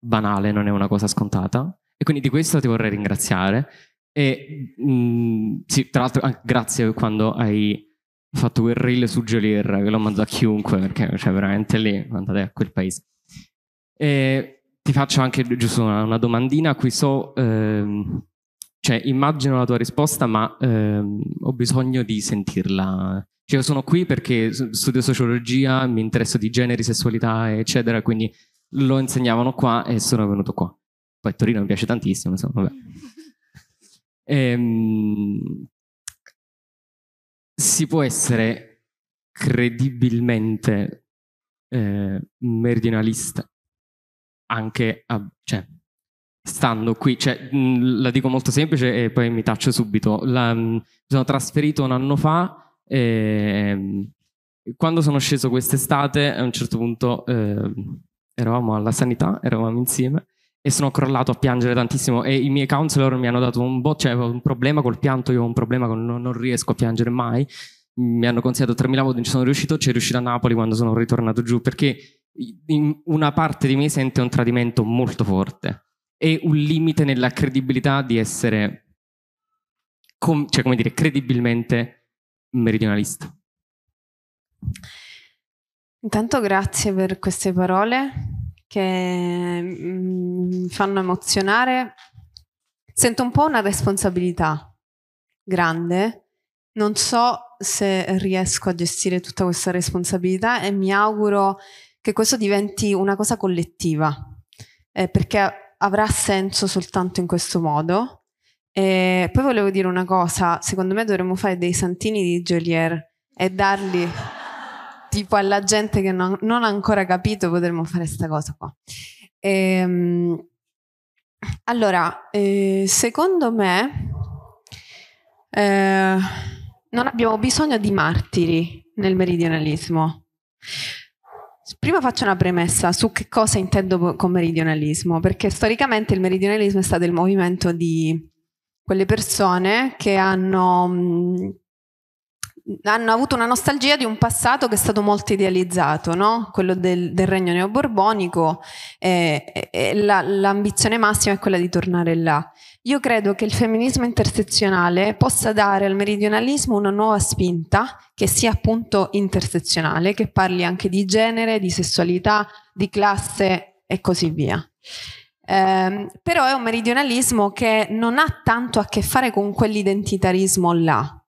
banale, non è una cosa scontata e quindi di questo ti vorrei ringraziare e mh, mm, sì, tra l'altro ah, grazie quando hai fatto quel reel su Jolier che l'ho mandato a chiunque perché cioè veramente lì andate a quel paese e ti faccio anche giusto una, una domandina qui so ehm, cioè, immagino la tua risposta, ma ehm, ho bisogno di sentirla. Cioè, sono qui perché studio sociologia, mi interesso di generi, sessualità, eccetera, quindi lo insegnavano qua e sono venuto qua. Poi Torino mi piace tantissimo, insomma, vabbè. Ehm, si può essere credibilmente eh, meridionalista anche a, cioè, stando qui, cioè, mm, la dico molto semplice e poi mi taccio subito. La, mh, mm, sono trasferito un anno fa e ehm, quando sono sceso quest'estate a un certo punto eh, eravamo alla sanità, eravamo insieme e sono crollato a piangere tantissimo e i miei counselor mi hanno dato un bot, cioè un problema col pianto, io ho un problema con non, non riesco a piangere mai, mi hanno consigliato 3.000 volte, non ci sono riuscito, ci è riuscito a Napoli quando sono ritornato giù perché una parte di me sente un tradimento molto forte e un limite nella credibilità di essere, com- cioè come dire, credibilmente meridionalista. Intanto grazie per queste parole che mi mm, fanno emozionare. Sento un po' una responsabilità grande. Non so se riesco a gestire tutta questa responsabilità e mi auguro che questo diventi una cosa collettiva. Eh, perché avrà senso soltanto in questo modo. E poi volevo dire una cosa, secondo me dovremmo fare dei santini di Jolier e darli tipo alla gente che non, non ha ancora capito, potremmo fare questa cosa qua. E, ehm, allora, eh, secondo me eh, non abbiamo bisogno di martiri nel meridionalismo. Prima faccio una premessa su che cosa intendo con meridionalismo, perché storicamente il meridionalismo è stato il movimento di quelle persone che hanno mhmm, hanno avuto una nostalgia di un passato che è stato molto idealizzato, no? quello del, del regno neoborbonico e, eh, e eh, eh, la, l'ambizione massima è quella di tornare là. Io credo che il femminismo intersezionale possa dare al meridionalismo una nuova spinta che sia appunto intersezionale, che parli anche di genere, di sessualità, di classe e così via. Eh, però è un meridionalismo che non ha tanto a che fare con quell'identitarismo là,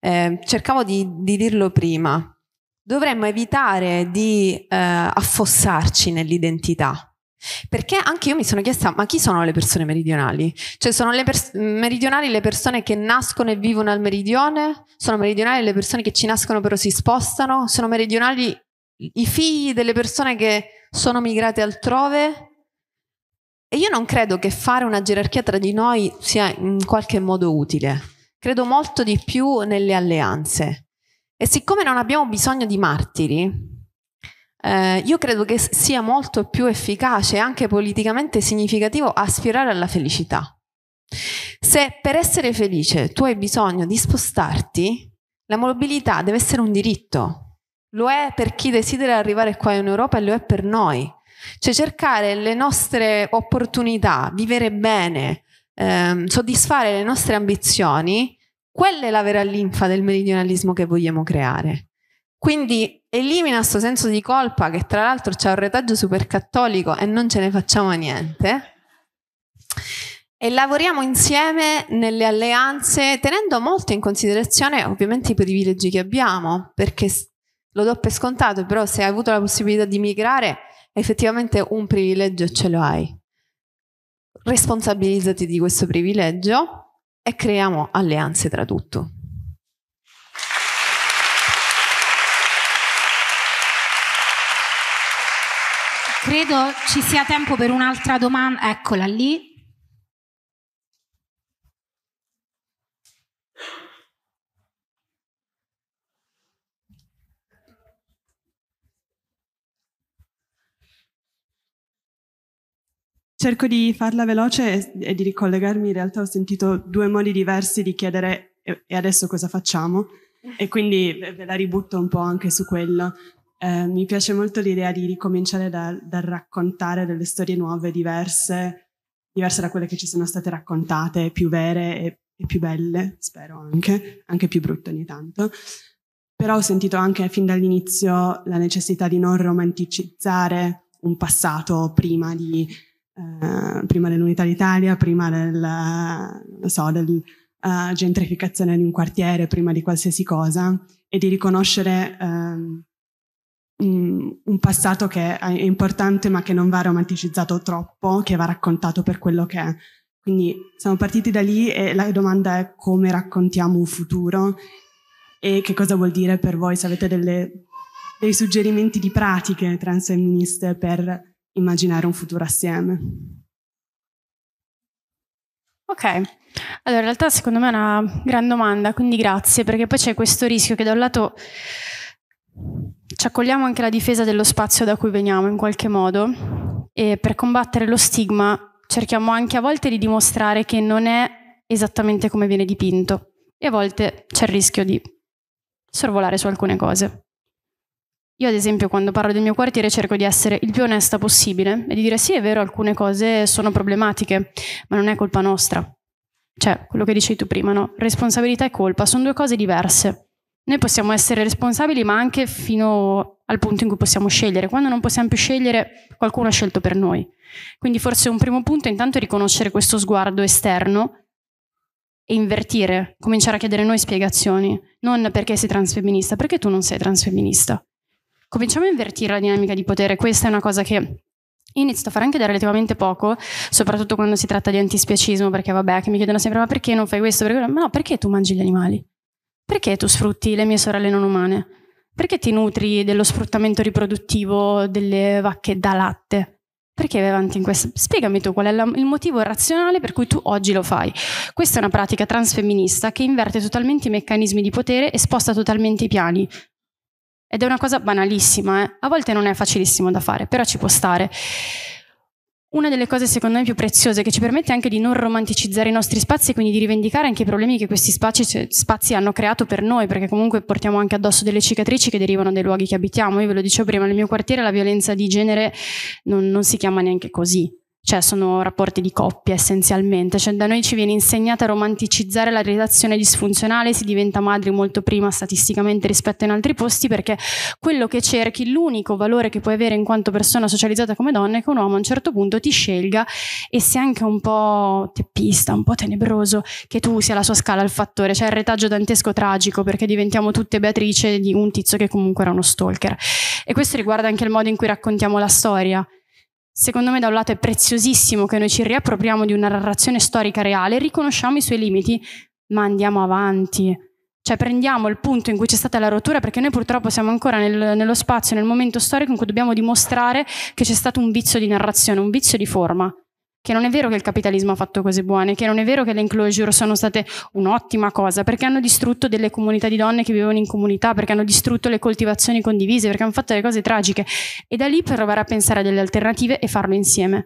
eh, cercavo di, di, dirlo prima, dovremmo evitare di eh, affossarci nell'identità. Perché anche io mi sono chiesta, ma chi sono le persone meridionali? Cioè sono le pers- meridionali le persone che nascono e vivono al meridione? Sono meridionali le persone che ci nascono però si spostano? Sono meridionali i figli delle persone che sono migrate altrove? E io non credo che fare una gerarchia tra di noi sia in qualche modo utile credo molto di più nelle alleanze. E siccome non abbiamo bisogno di martiri, eh, io credo che sia molto più efficace e anche politicamente significativo aspirare alla felicità. Se per essere felice tu hai bisogno di spostarti, la mobilità deve essere un diritto. Lo è per chi desidera arrivare qua in Europa e lo è per noi. Cioè cercare le nostre opportunità, vivere bene, ehm, soddisfare le nostre ambizioni, quella è la vera linfa del meridionalismo che vogliamo creare. Quindi elimina questo senso di colpa che tra l'altro c'è un retaggio supercattolico e non ce ne facciamo niente. E lavoriamo insieme nelle alleanze tenendo molto in considerazione ovviamente i privilegi che abbiamo, perché lo do per scontato, però se hai avuto la possibilità di migrare effettivamente un privilegio ce lo hai responsabilizzati di questo privilegio e creiamo alleanze tra tutto. Credo ci sia tempo per un'altra domanda, eccola lì. Cerco di farla veloce e, e di ricollegarmi, in realtà ho sentito due modi diversi di chiedere e, e adesso cosa facciamo e quindi ve la ributto un po' anche su quello. Eh, mi piace molto l'idea di ricominciare dal da raccontare delle storie nuove, diverse, diverse da quelle che ci sono state raccontate, più vere e, e, più belle, spero anche, anche più brutte ogni tanto. Però ho sentito anche fin dall'inizio la necessità di non romanticizzare un passato prima di eh, prima dell'unità d'Italia, prima della so, del, uh, gentrificazione di un quartiere, prima di qualsiasi cosa, e di riconoscere um, un passato che è importante ma che non va romanticizzato troppo, che va raccontato per quello che è. Quindi siamo partiti da lì e la domanda è come raccontiamo un futuro e che cosa vuol dire per voi se avete delle, dei suggerimenti di pratiche transfemministe per immaginare un futuro assieme. Ok, allora in realtà secondo me è una gran domanda, quindi grazie, perché poi c'è questo rischio che da un lato ci accogliamo anche la difesa dello spazio da cui veniamo in qualche modo e per combattere lo stigma cerchiamo anche a volte di dimostrare che non è esattamente come viene dipinto e a volte c'è il rischio di sorvolare su alcune cose. Io ad esempio quando parlo del mio quartiere cerco di essere il più onesta possibile e di dire sì è vero alcune cose sono problematiche, ma non è colpa nostra. Cioè, quello che dicevi tu prima, no? Responsabilità e colpa sono due cose diverse. Noi possiamo essere responsabili ma anche fino al punto in cui possiamo scegliere. Quando non possiamo più scegliere, qualcuno ha scelto per noi. Quindi forse un primo punto è intanto riconoscere questo sguardo esterno e invertire, cominciare a chiedere noi spiegazioni, non perché sei transfemminista, perché tu non sei transfemminista cominciamo a invertire la dinamica di potere. Questa è una cosa che io ho iniziato a fare anche da relativamente poco, soprattutto quando si tratta di antispiacismo, perché vabbè, che mi chiedono sempre ma perché non fai questo? Perché, ma no, perché tu mangi gli animali? Perché tu sfrutti le mie sorelle non umane? Perché ti nutri dello sfruttamento riproduttivo delle vacche da latte? Perché vai avanti in questo? Spiegami tu qual è la, il motivo razionale per cui tu oggi lo fai. Questa è una pratica transfemminista che inverte totalmente i meccanismi di potere e sposta totalmente i piani. Ed è una cosa banalissima, eh? a volte non è facilissimo da fare, però ci può stare. Una delle cose secondo me più preziose che ci permette anche di non romanticizzare i nostri spazi e quindi di rivendicare anche i problemi che questi spazi, cioè, spazi, hanno creato per noi, perché comunque portiamo anche addosso delle cicatrici che derivano dai luoghi che abitiamo. Io ve lo dicevo prima, nel mio quartiere la violenza di genere non, non si chiama neanche così, cioè sono rapporti di coppia essenzialmente, cioè da noi ci viene insegnata a romanticizzare la relazione disfunzionale, si diventa madri molto prima statisticamente rispetto in altri posti perché quello che cerchi, l'unico valore che puoi avere in quanto persona socializzata come donna è che un uomo a un certo punto ti scelga e sia anche un po' teppista, un po' tenebroso, che tu sia la sua scala al fattore, cioè il retaggio dantesco tragico perché diventiamo tutte Beatrice di un tizio che comunque era uno stalker. E questo riguarda anche il modo in cui raccontiamo la storia, Secondo me da un lato è preziosissimo che noi ci riappropriamo di una narrazione storica reale, riconosciamo i suoi limiti, ma andiamo avanti. Cioè prendiamo il punto in cui c'è stata la rottura, perché noi purtroppo siamo ancora nel, nello spazio, nel momento storico in cui dobbiamo dimostrare che c'è stato un vizio di narrazione, un vizio di forma che non è vero che il capitalismo ha fatto cose buone, che non è vero che le enclosure sono state un'ottima cosa, perché hanno distrutto delle comunità di donne che vivevano in comunità, perché hanno distrutto le coltivazioni condivise, perché hanno fatto delle cose tragiche. E da lì provare a pensare a delle alternative e farlo insieme.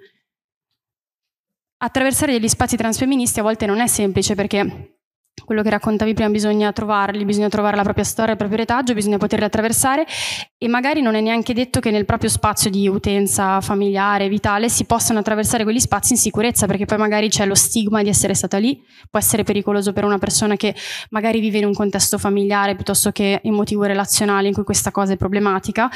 Attraversare degli spazi transfemministi a volte non è semplice perché quello che raccontavi prima, bisogna trovarli, bisogna trovare la propria storia, il proprio retaggio, bisogna poterli attraversare e magari non è neanche detto che nel proprio spazio di utenza familiare, vitale, si possano attraversare quegli spazi in sicurezza, perché poi magari c'è lo stigma di essere stata lì, può essere pericoloso per una persona che magari vive in un contesto familiare piuttosto che emotivo relazionale in cui questa cosa è problematica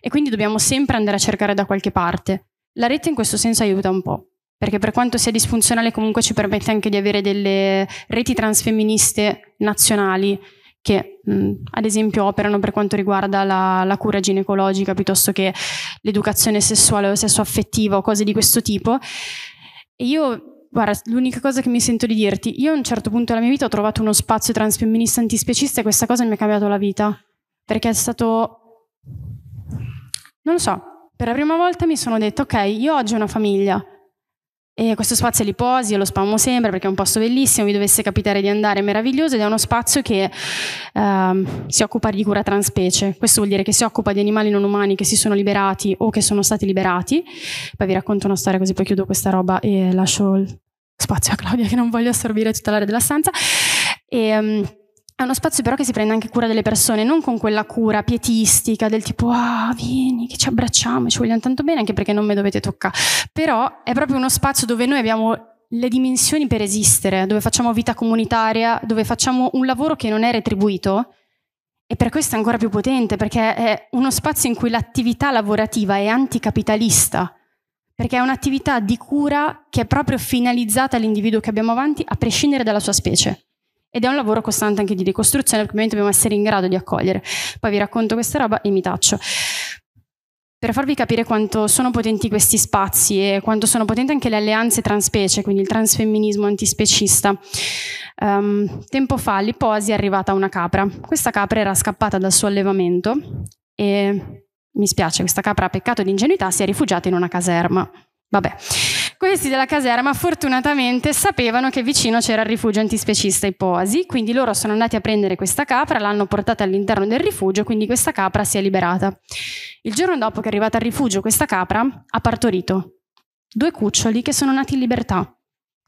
e quindi dobbiamo sempre andare a cercare da qualche parte. La rete in questo senso aiuta un po' perché per quanto sia disfunzionale comunque ci permette anche di avere delle reti transfemministe nazionali che mh, mm, ad esempio operano per quanto riguarda la, la, cura ginecologica piuttosto che l'educazione sessuale o sesso affettiva o cose di questo tipo. E io, guarda, l'unica cosa che mi sento di dirti, io a un certo punto della mia vita ho trovato uno spazio transfemminista antispecista e questa cosa mi ha cambiato la vita, perché è stato, non lo so, per la prima volta mi sono detto, ok, io oggi ho una famiglia, e questo spazio è Liposi, lo spammo sempre perché è un posto bellissimo, vi dovesse capitare di andare, è meraviglioso ed è uno spazio che eh, si occupa di cura transpecie. Questo vuol dire che si occupa di animali non umani che si sono liberati o che sono stati liberati. Poi vi racconto una storia così poi chiudo questa roba e lascio spazio a Claudia che non voglio assorbire tutta l'area della stanza. E, ehm, è uno spazio però che si prende anche cura delle persone, non con quella cura pietistica del tipo ah, vieni che ci abbracciamo, ci vogliamo tanto bene anche perché non mi dovete toccare. Però è proprio uno spazio dove noi abbiamo le dimensioni per esistere, dove facciamo vita comunitaria, dove facciamo un lavoro che non è retribuito e per questo è ancora più potente perché è uno spazio in cui l'attività lavorativa è anticapitalista, perché è un'attività di cura che è proprio finalizzata all'individuo che abbiamo avanti a prescindere dalla sua specie. Ed è un lavoro costante anche di ricostruzione, perché ovviamente dobbiamo essere in grado di accogliere. Poi vi racconto questa roba e mi taccio. Per farvi capire quanto sono potenti questi spazi e quanto sono potenti anche le alleanze transpecie, quindi il transfemminismo antispecista, um, tempo fa all'Iposi è arrivata una capra. Questa capra era scappata dal suo allevamento e, mi spiace, questa capra a peccato di ingenuità si è rifugiata in una caserma. Vabbè. Questi della caserma fortunatamente sapevano che vicino c'era il rifugio antispecista Ipoasi, quindi loro sono andati a prendere questa capra, l'hanno portata all'interno del rifugio, quindi questa capra si è liberata. Il giorno dopo che è arrivata al rifugio questa capra ha partorito due cuccioli che sono nati in libertà,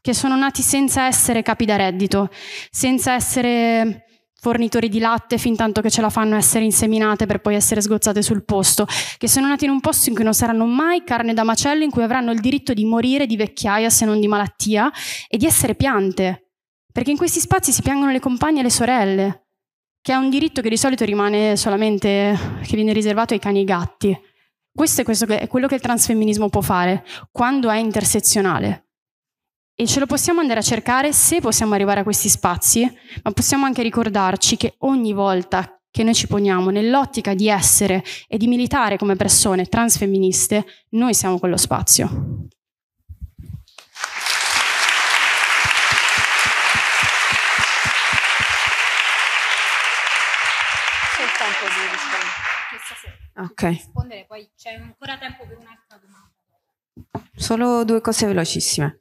che sono nati senza essere capi da reddito, senza essere fornitori di latte fin tanto che ce la fanno essere inseminate per poi essere sgozzate sul posto, che sono nate in un posto in cui non saranno mai carne da macello, in cui avranno il diritto di morire di vecchiaia se non di malattia e di essere piante, perché in questi spazi si piangono le compagne e le sorelle, che è un diritto che di solito rimane solamente, che viene riservato ai cani e ai gatti. Questo è, questo che, è quello che il transfemminismo può fare quando è intersezionale e ce lo possiamo andare a cercare se possiamo arrivare a questi spazi, ma possiamo anche ricordarci che ogni volta che noi ci poniamo nell'ottica di essere e di militare come persone transfemministe, noi siamo quello spazio. Ok. rispondere, poi c'è ancora tempo per un'altra domanda. Solo due cose velocissime.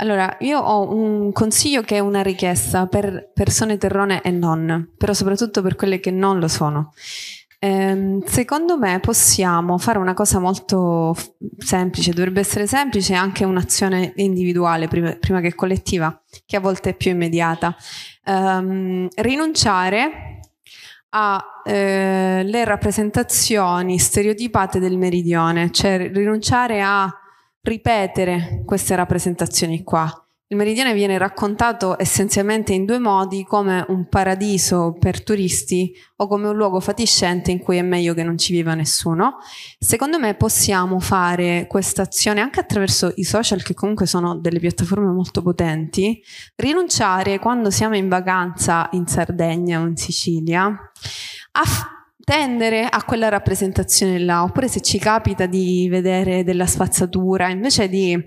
Allora, io ho un consiglio che è una richiesta per persone terrone e non, però soprattutto per quelle che non lo sono. Ehm, secondo me possiamo fare una cosa molto semplice, dovrebbe essere semplice anche un'azione individuale prima, prima che collettiva, che a volte è più immediata. Ehm, rinunciare alle eh, rappresentazioni stereotipate del meridione, cioè rinunciare a ripetere queste rappresentazioni qua. Il meridione viene raccontato essenzialmente in due modi, come un paradiso per turisti o come un luogo fatiscente in cui è meglio che non ci viva nessuno. Secondo me possiamo fare questa azione anche attraverso i social, che comunque sono delle piattaforme molto potenti, rinunciare quando siamo in vacanza in Sardegna o in Sicilia a tendere a quella rappresentazione là, oppure se ci capita di vedere della spazzatura, invece di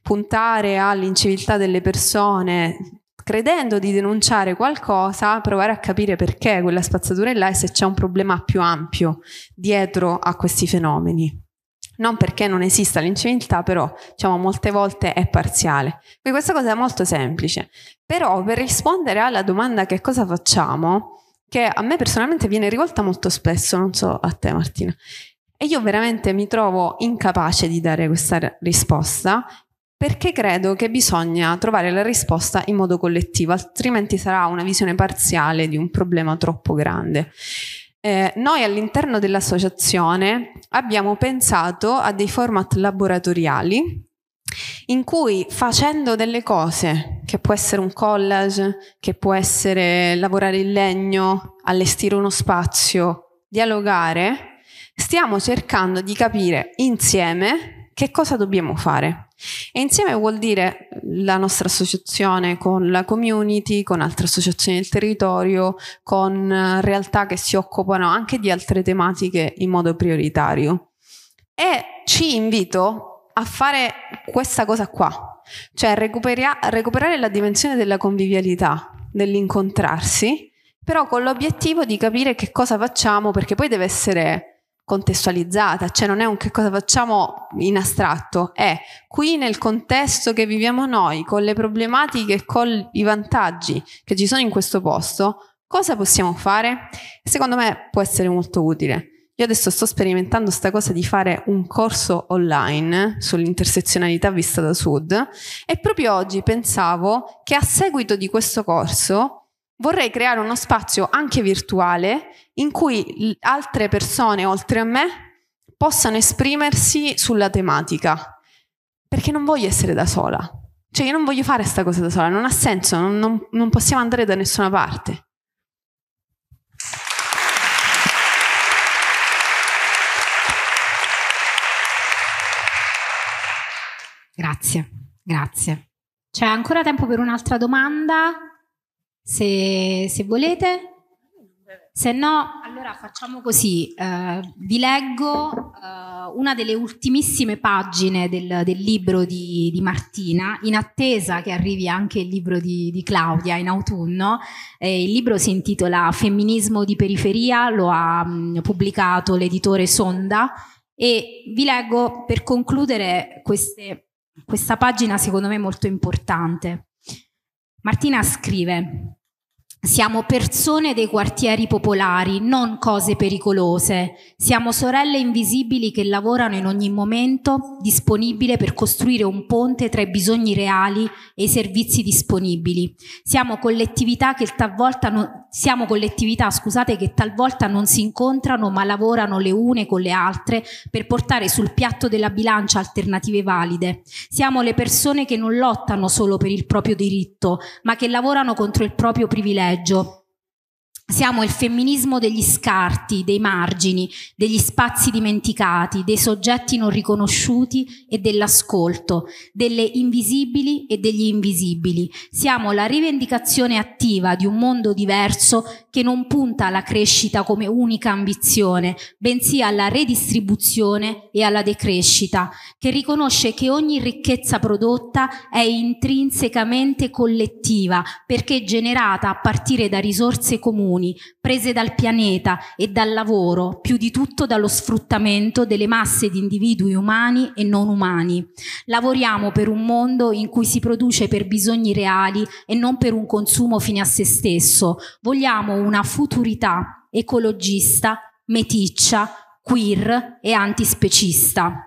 puntare all'inciviltà delle persone credendo di denunciare qualcosa, provare a capire perché quella spazzatura è là e se c'è un problema più ampio dietro a questi fenomeni. Non perché non esista l'inciviltà, però diciamo molte volte è parziale. Quindi questa cosa è molto semplice. Però per rispondere alla domanda che cosa facciamo, che a me personalmente viene rivolta molto spesso, non so a te Martina. E io veramente mi trovo incapace di dare questa risposta perché credo che bisogna trovare la risposta in modo collettivo, altrimenti sarà una visione parziale di un problema troppo grande. Eh, noi all'interno dell'associazione abbiamo pensato a dei format laboratoriali in cui facendo delle cose, che può essere un collage, che può essere lavorare il legno, allestire uno spazio, dialogare, stiamo cercando di capire insieme che cosa dobbiamo fare. E insieme vuol dire la nostra associazione con la community, con altre associazioni del territorio, con eh, realtà che si occupano anche di altre tematiche in modo prioritario. E ci invito a fare questa cosa qua, cioè recupera- recuperare la dimensione della convivialità, dell'incontrarsi, però con l'obiettivo di capire che cosa facciamo, perché poi deve essere contestualizzata, cioè non è un che cosa facciamo in astratto, è qui nel contesto che viviamo noi, con le problematiche e con i vantaggi che ci sono in questo posto, cosa possiamo fare? Secondo me può essere molto utile. Io adesso sto sperimentando questa cosa di fare un corso online sull'intersezionalità vista da sud e proprio oggi pensavo che a seguito di questo corso vorrei creare uno spazio anche virtuale in cui altre persone oltre a me possano esprimersi sulla tematica, perché non voglio essere da sola. Cioè io non voglio fare questa cosa da sola, non ha senso, non, non, non possiamo andare da nessuna parte. Grazie, grazie. C'è ancora tempo per un'altra domanda, se, se, volete. Se no, allora facciamo così, eh, vi leggo eh, una delle ultimissime pagine del, del libro di, di, Martina, in attesa che arrivi anche il libro di, di Claudia in autunno. Eh, il libro si intitola Femminismo di periferia, lo ha mh, mm, pubblicato l'editore Sonda e vi leggo per concludere queste questa pagina secondo me è molto importante. Martina scrive, siamo persone dei quartieri popolari, non cose pericolose. Siamo sorelle invisibili che lavorano in ogni momento disponibile per costruire un ponte tra i bisogni reali e i servizi disponibili. Siamo collettività che talvolta, no, siamo collettività, scusate, che talvolta non si incontrano ma lavorano le une con le altre per portare sul piatto della bilancia alternative valide. Siamo le persone che non lottano solo per il proprio diritto, ma che lavorano contro il proprio privilegio siamo il femminismo degli scarti, dei margini, degli spazi dimenticati, dei soggetti non riconosciuti e dell'ascolto, delle invisibili e degli invisibili. Siamo la rivendicazione attiva di un mondo diverso che non punta alla crescita come unica ambizione, bensì alla redistribuzione e alla decrescita, che riconosce che ogni ricchezza prodotta è intrinsecamente collettiva perché generata a partire da risorse comuni comuni prese dal pianeta e dal lavoro, più di tutto dallo sfruttamento delle masse di individui umani e non umani. Lavoriamo per un mondo in cui si produce per bisogni reali e non per un consumo fine a se stesso. Vogliamo una futurità ecologista, meticcia, queer e antispecista.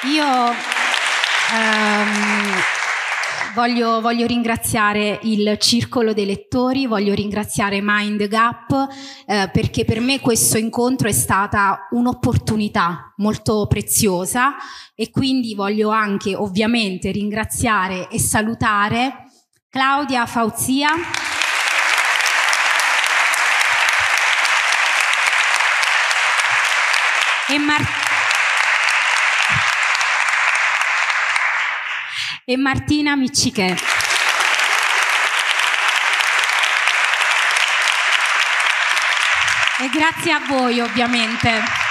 Io um, voglio, voglio, ringraziare il Circolo dei Lettori, voglio ringraziare Mind Gap eh, perché per me questo incontro è stata un'opportunità molto preziosa e quindi voglio anche ovviamente ringraziare e salutare Claudia Fauzia. e Martina. e Martina Miccichè. E grazie a voi ovviamente.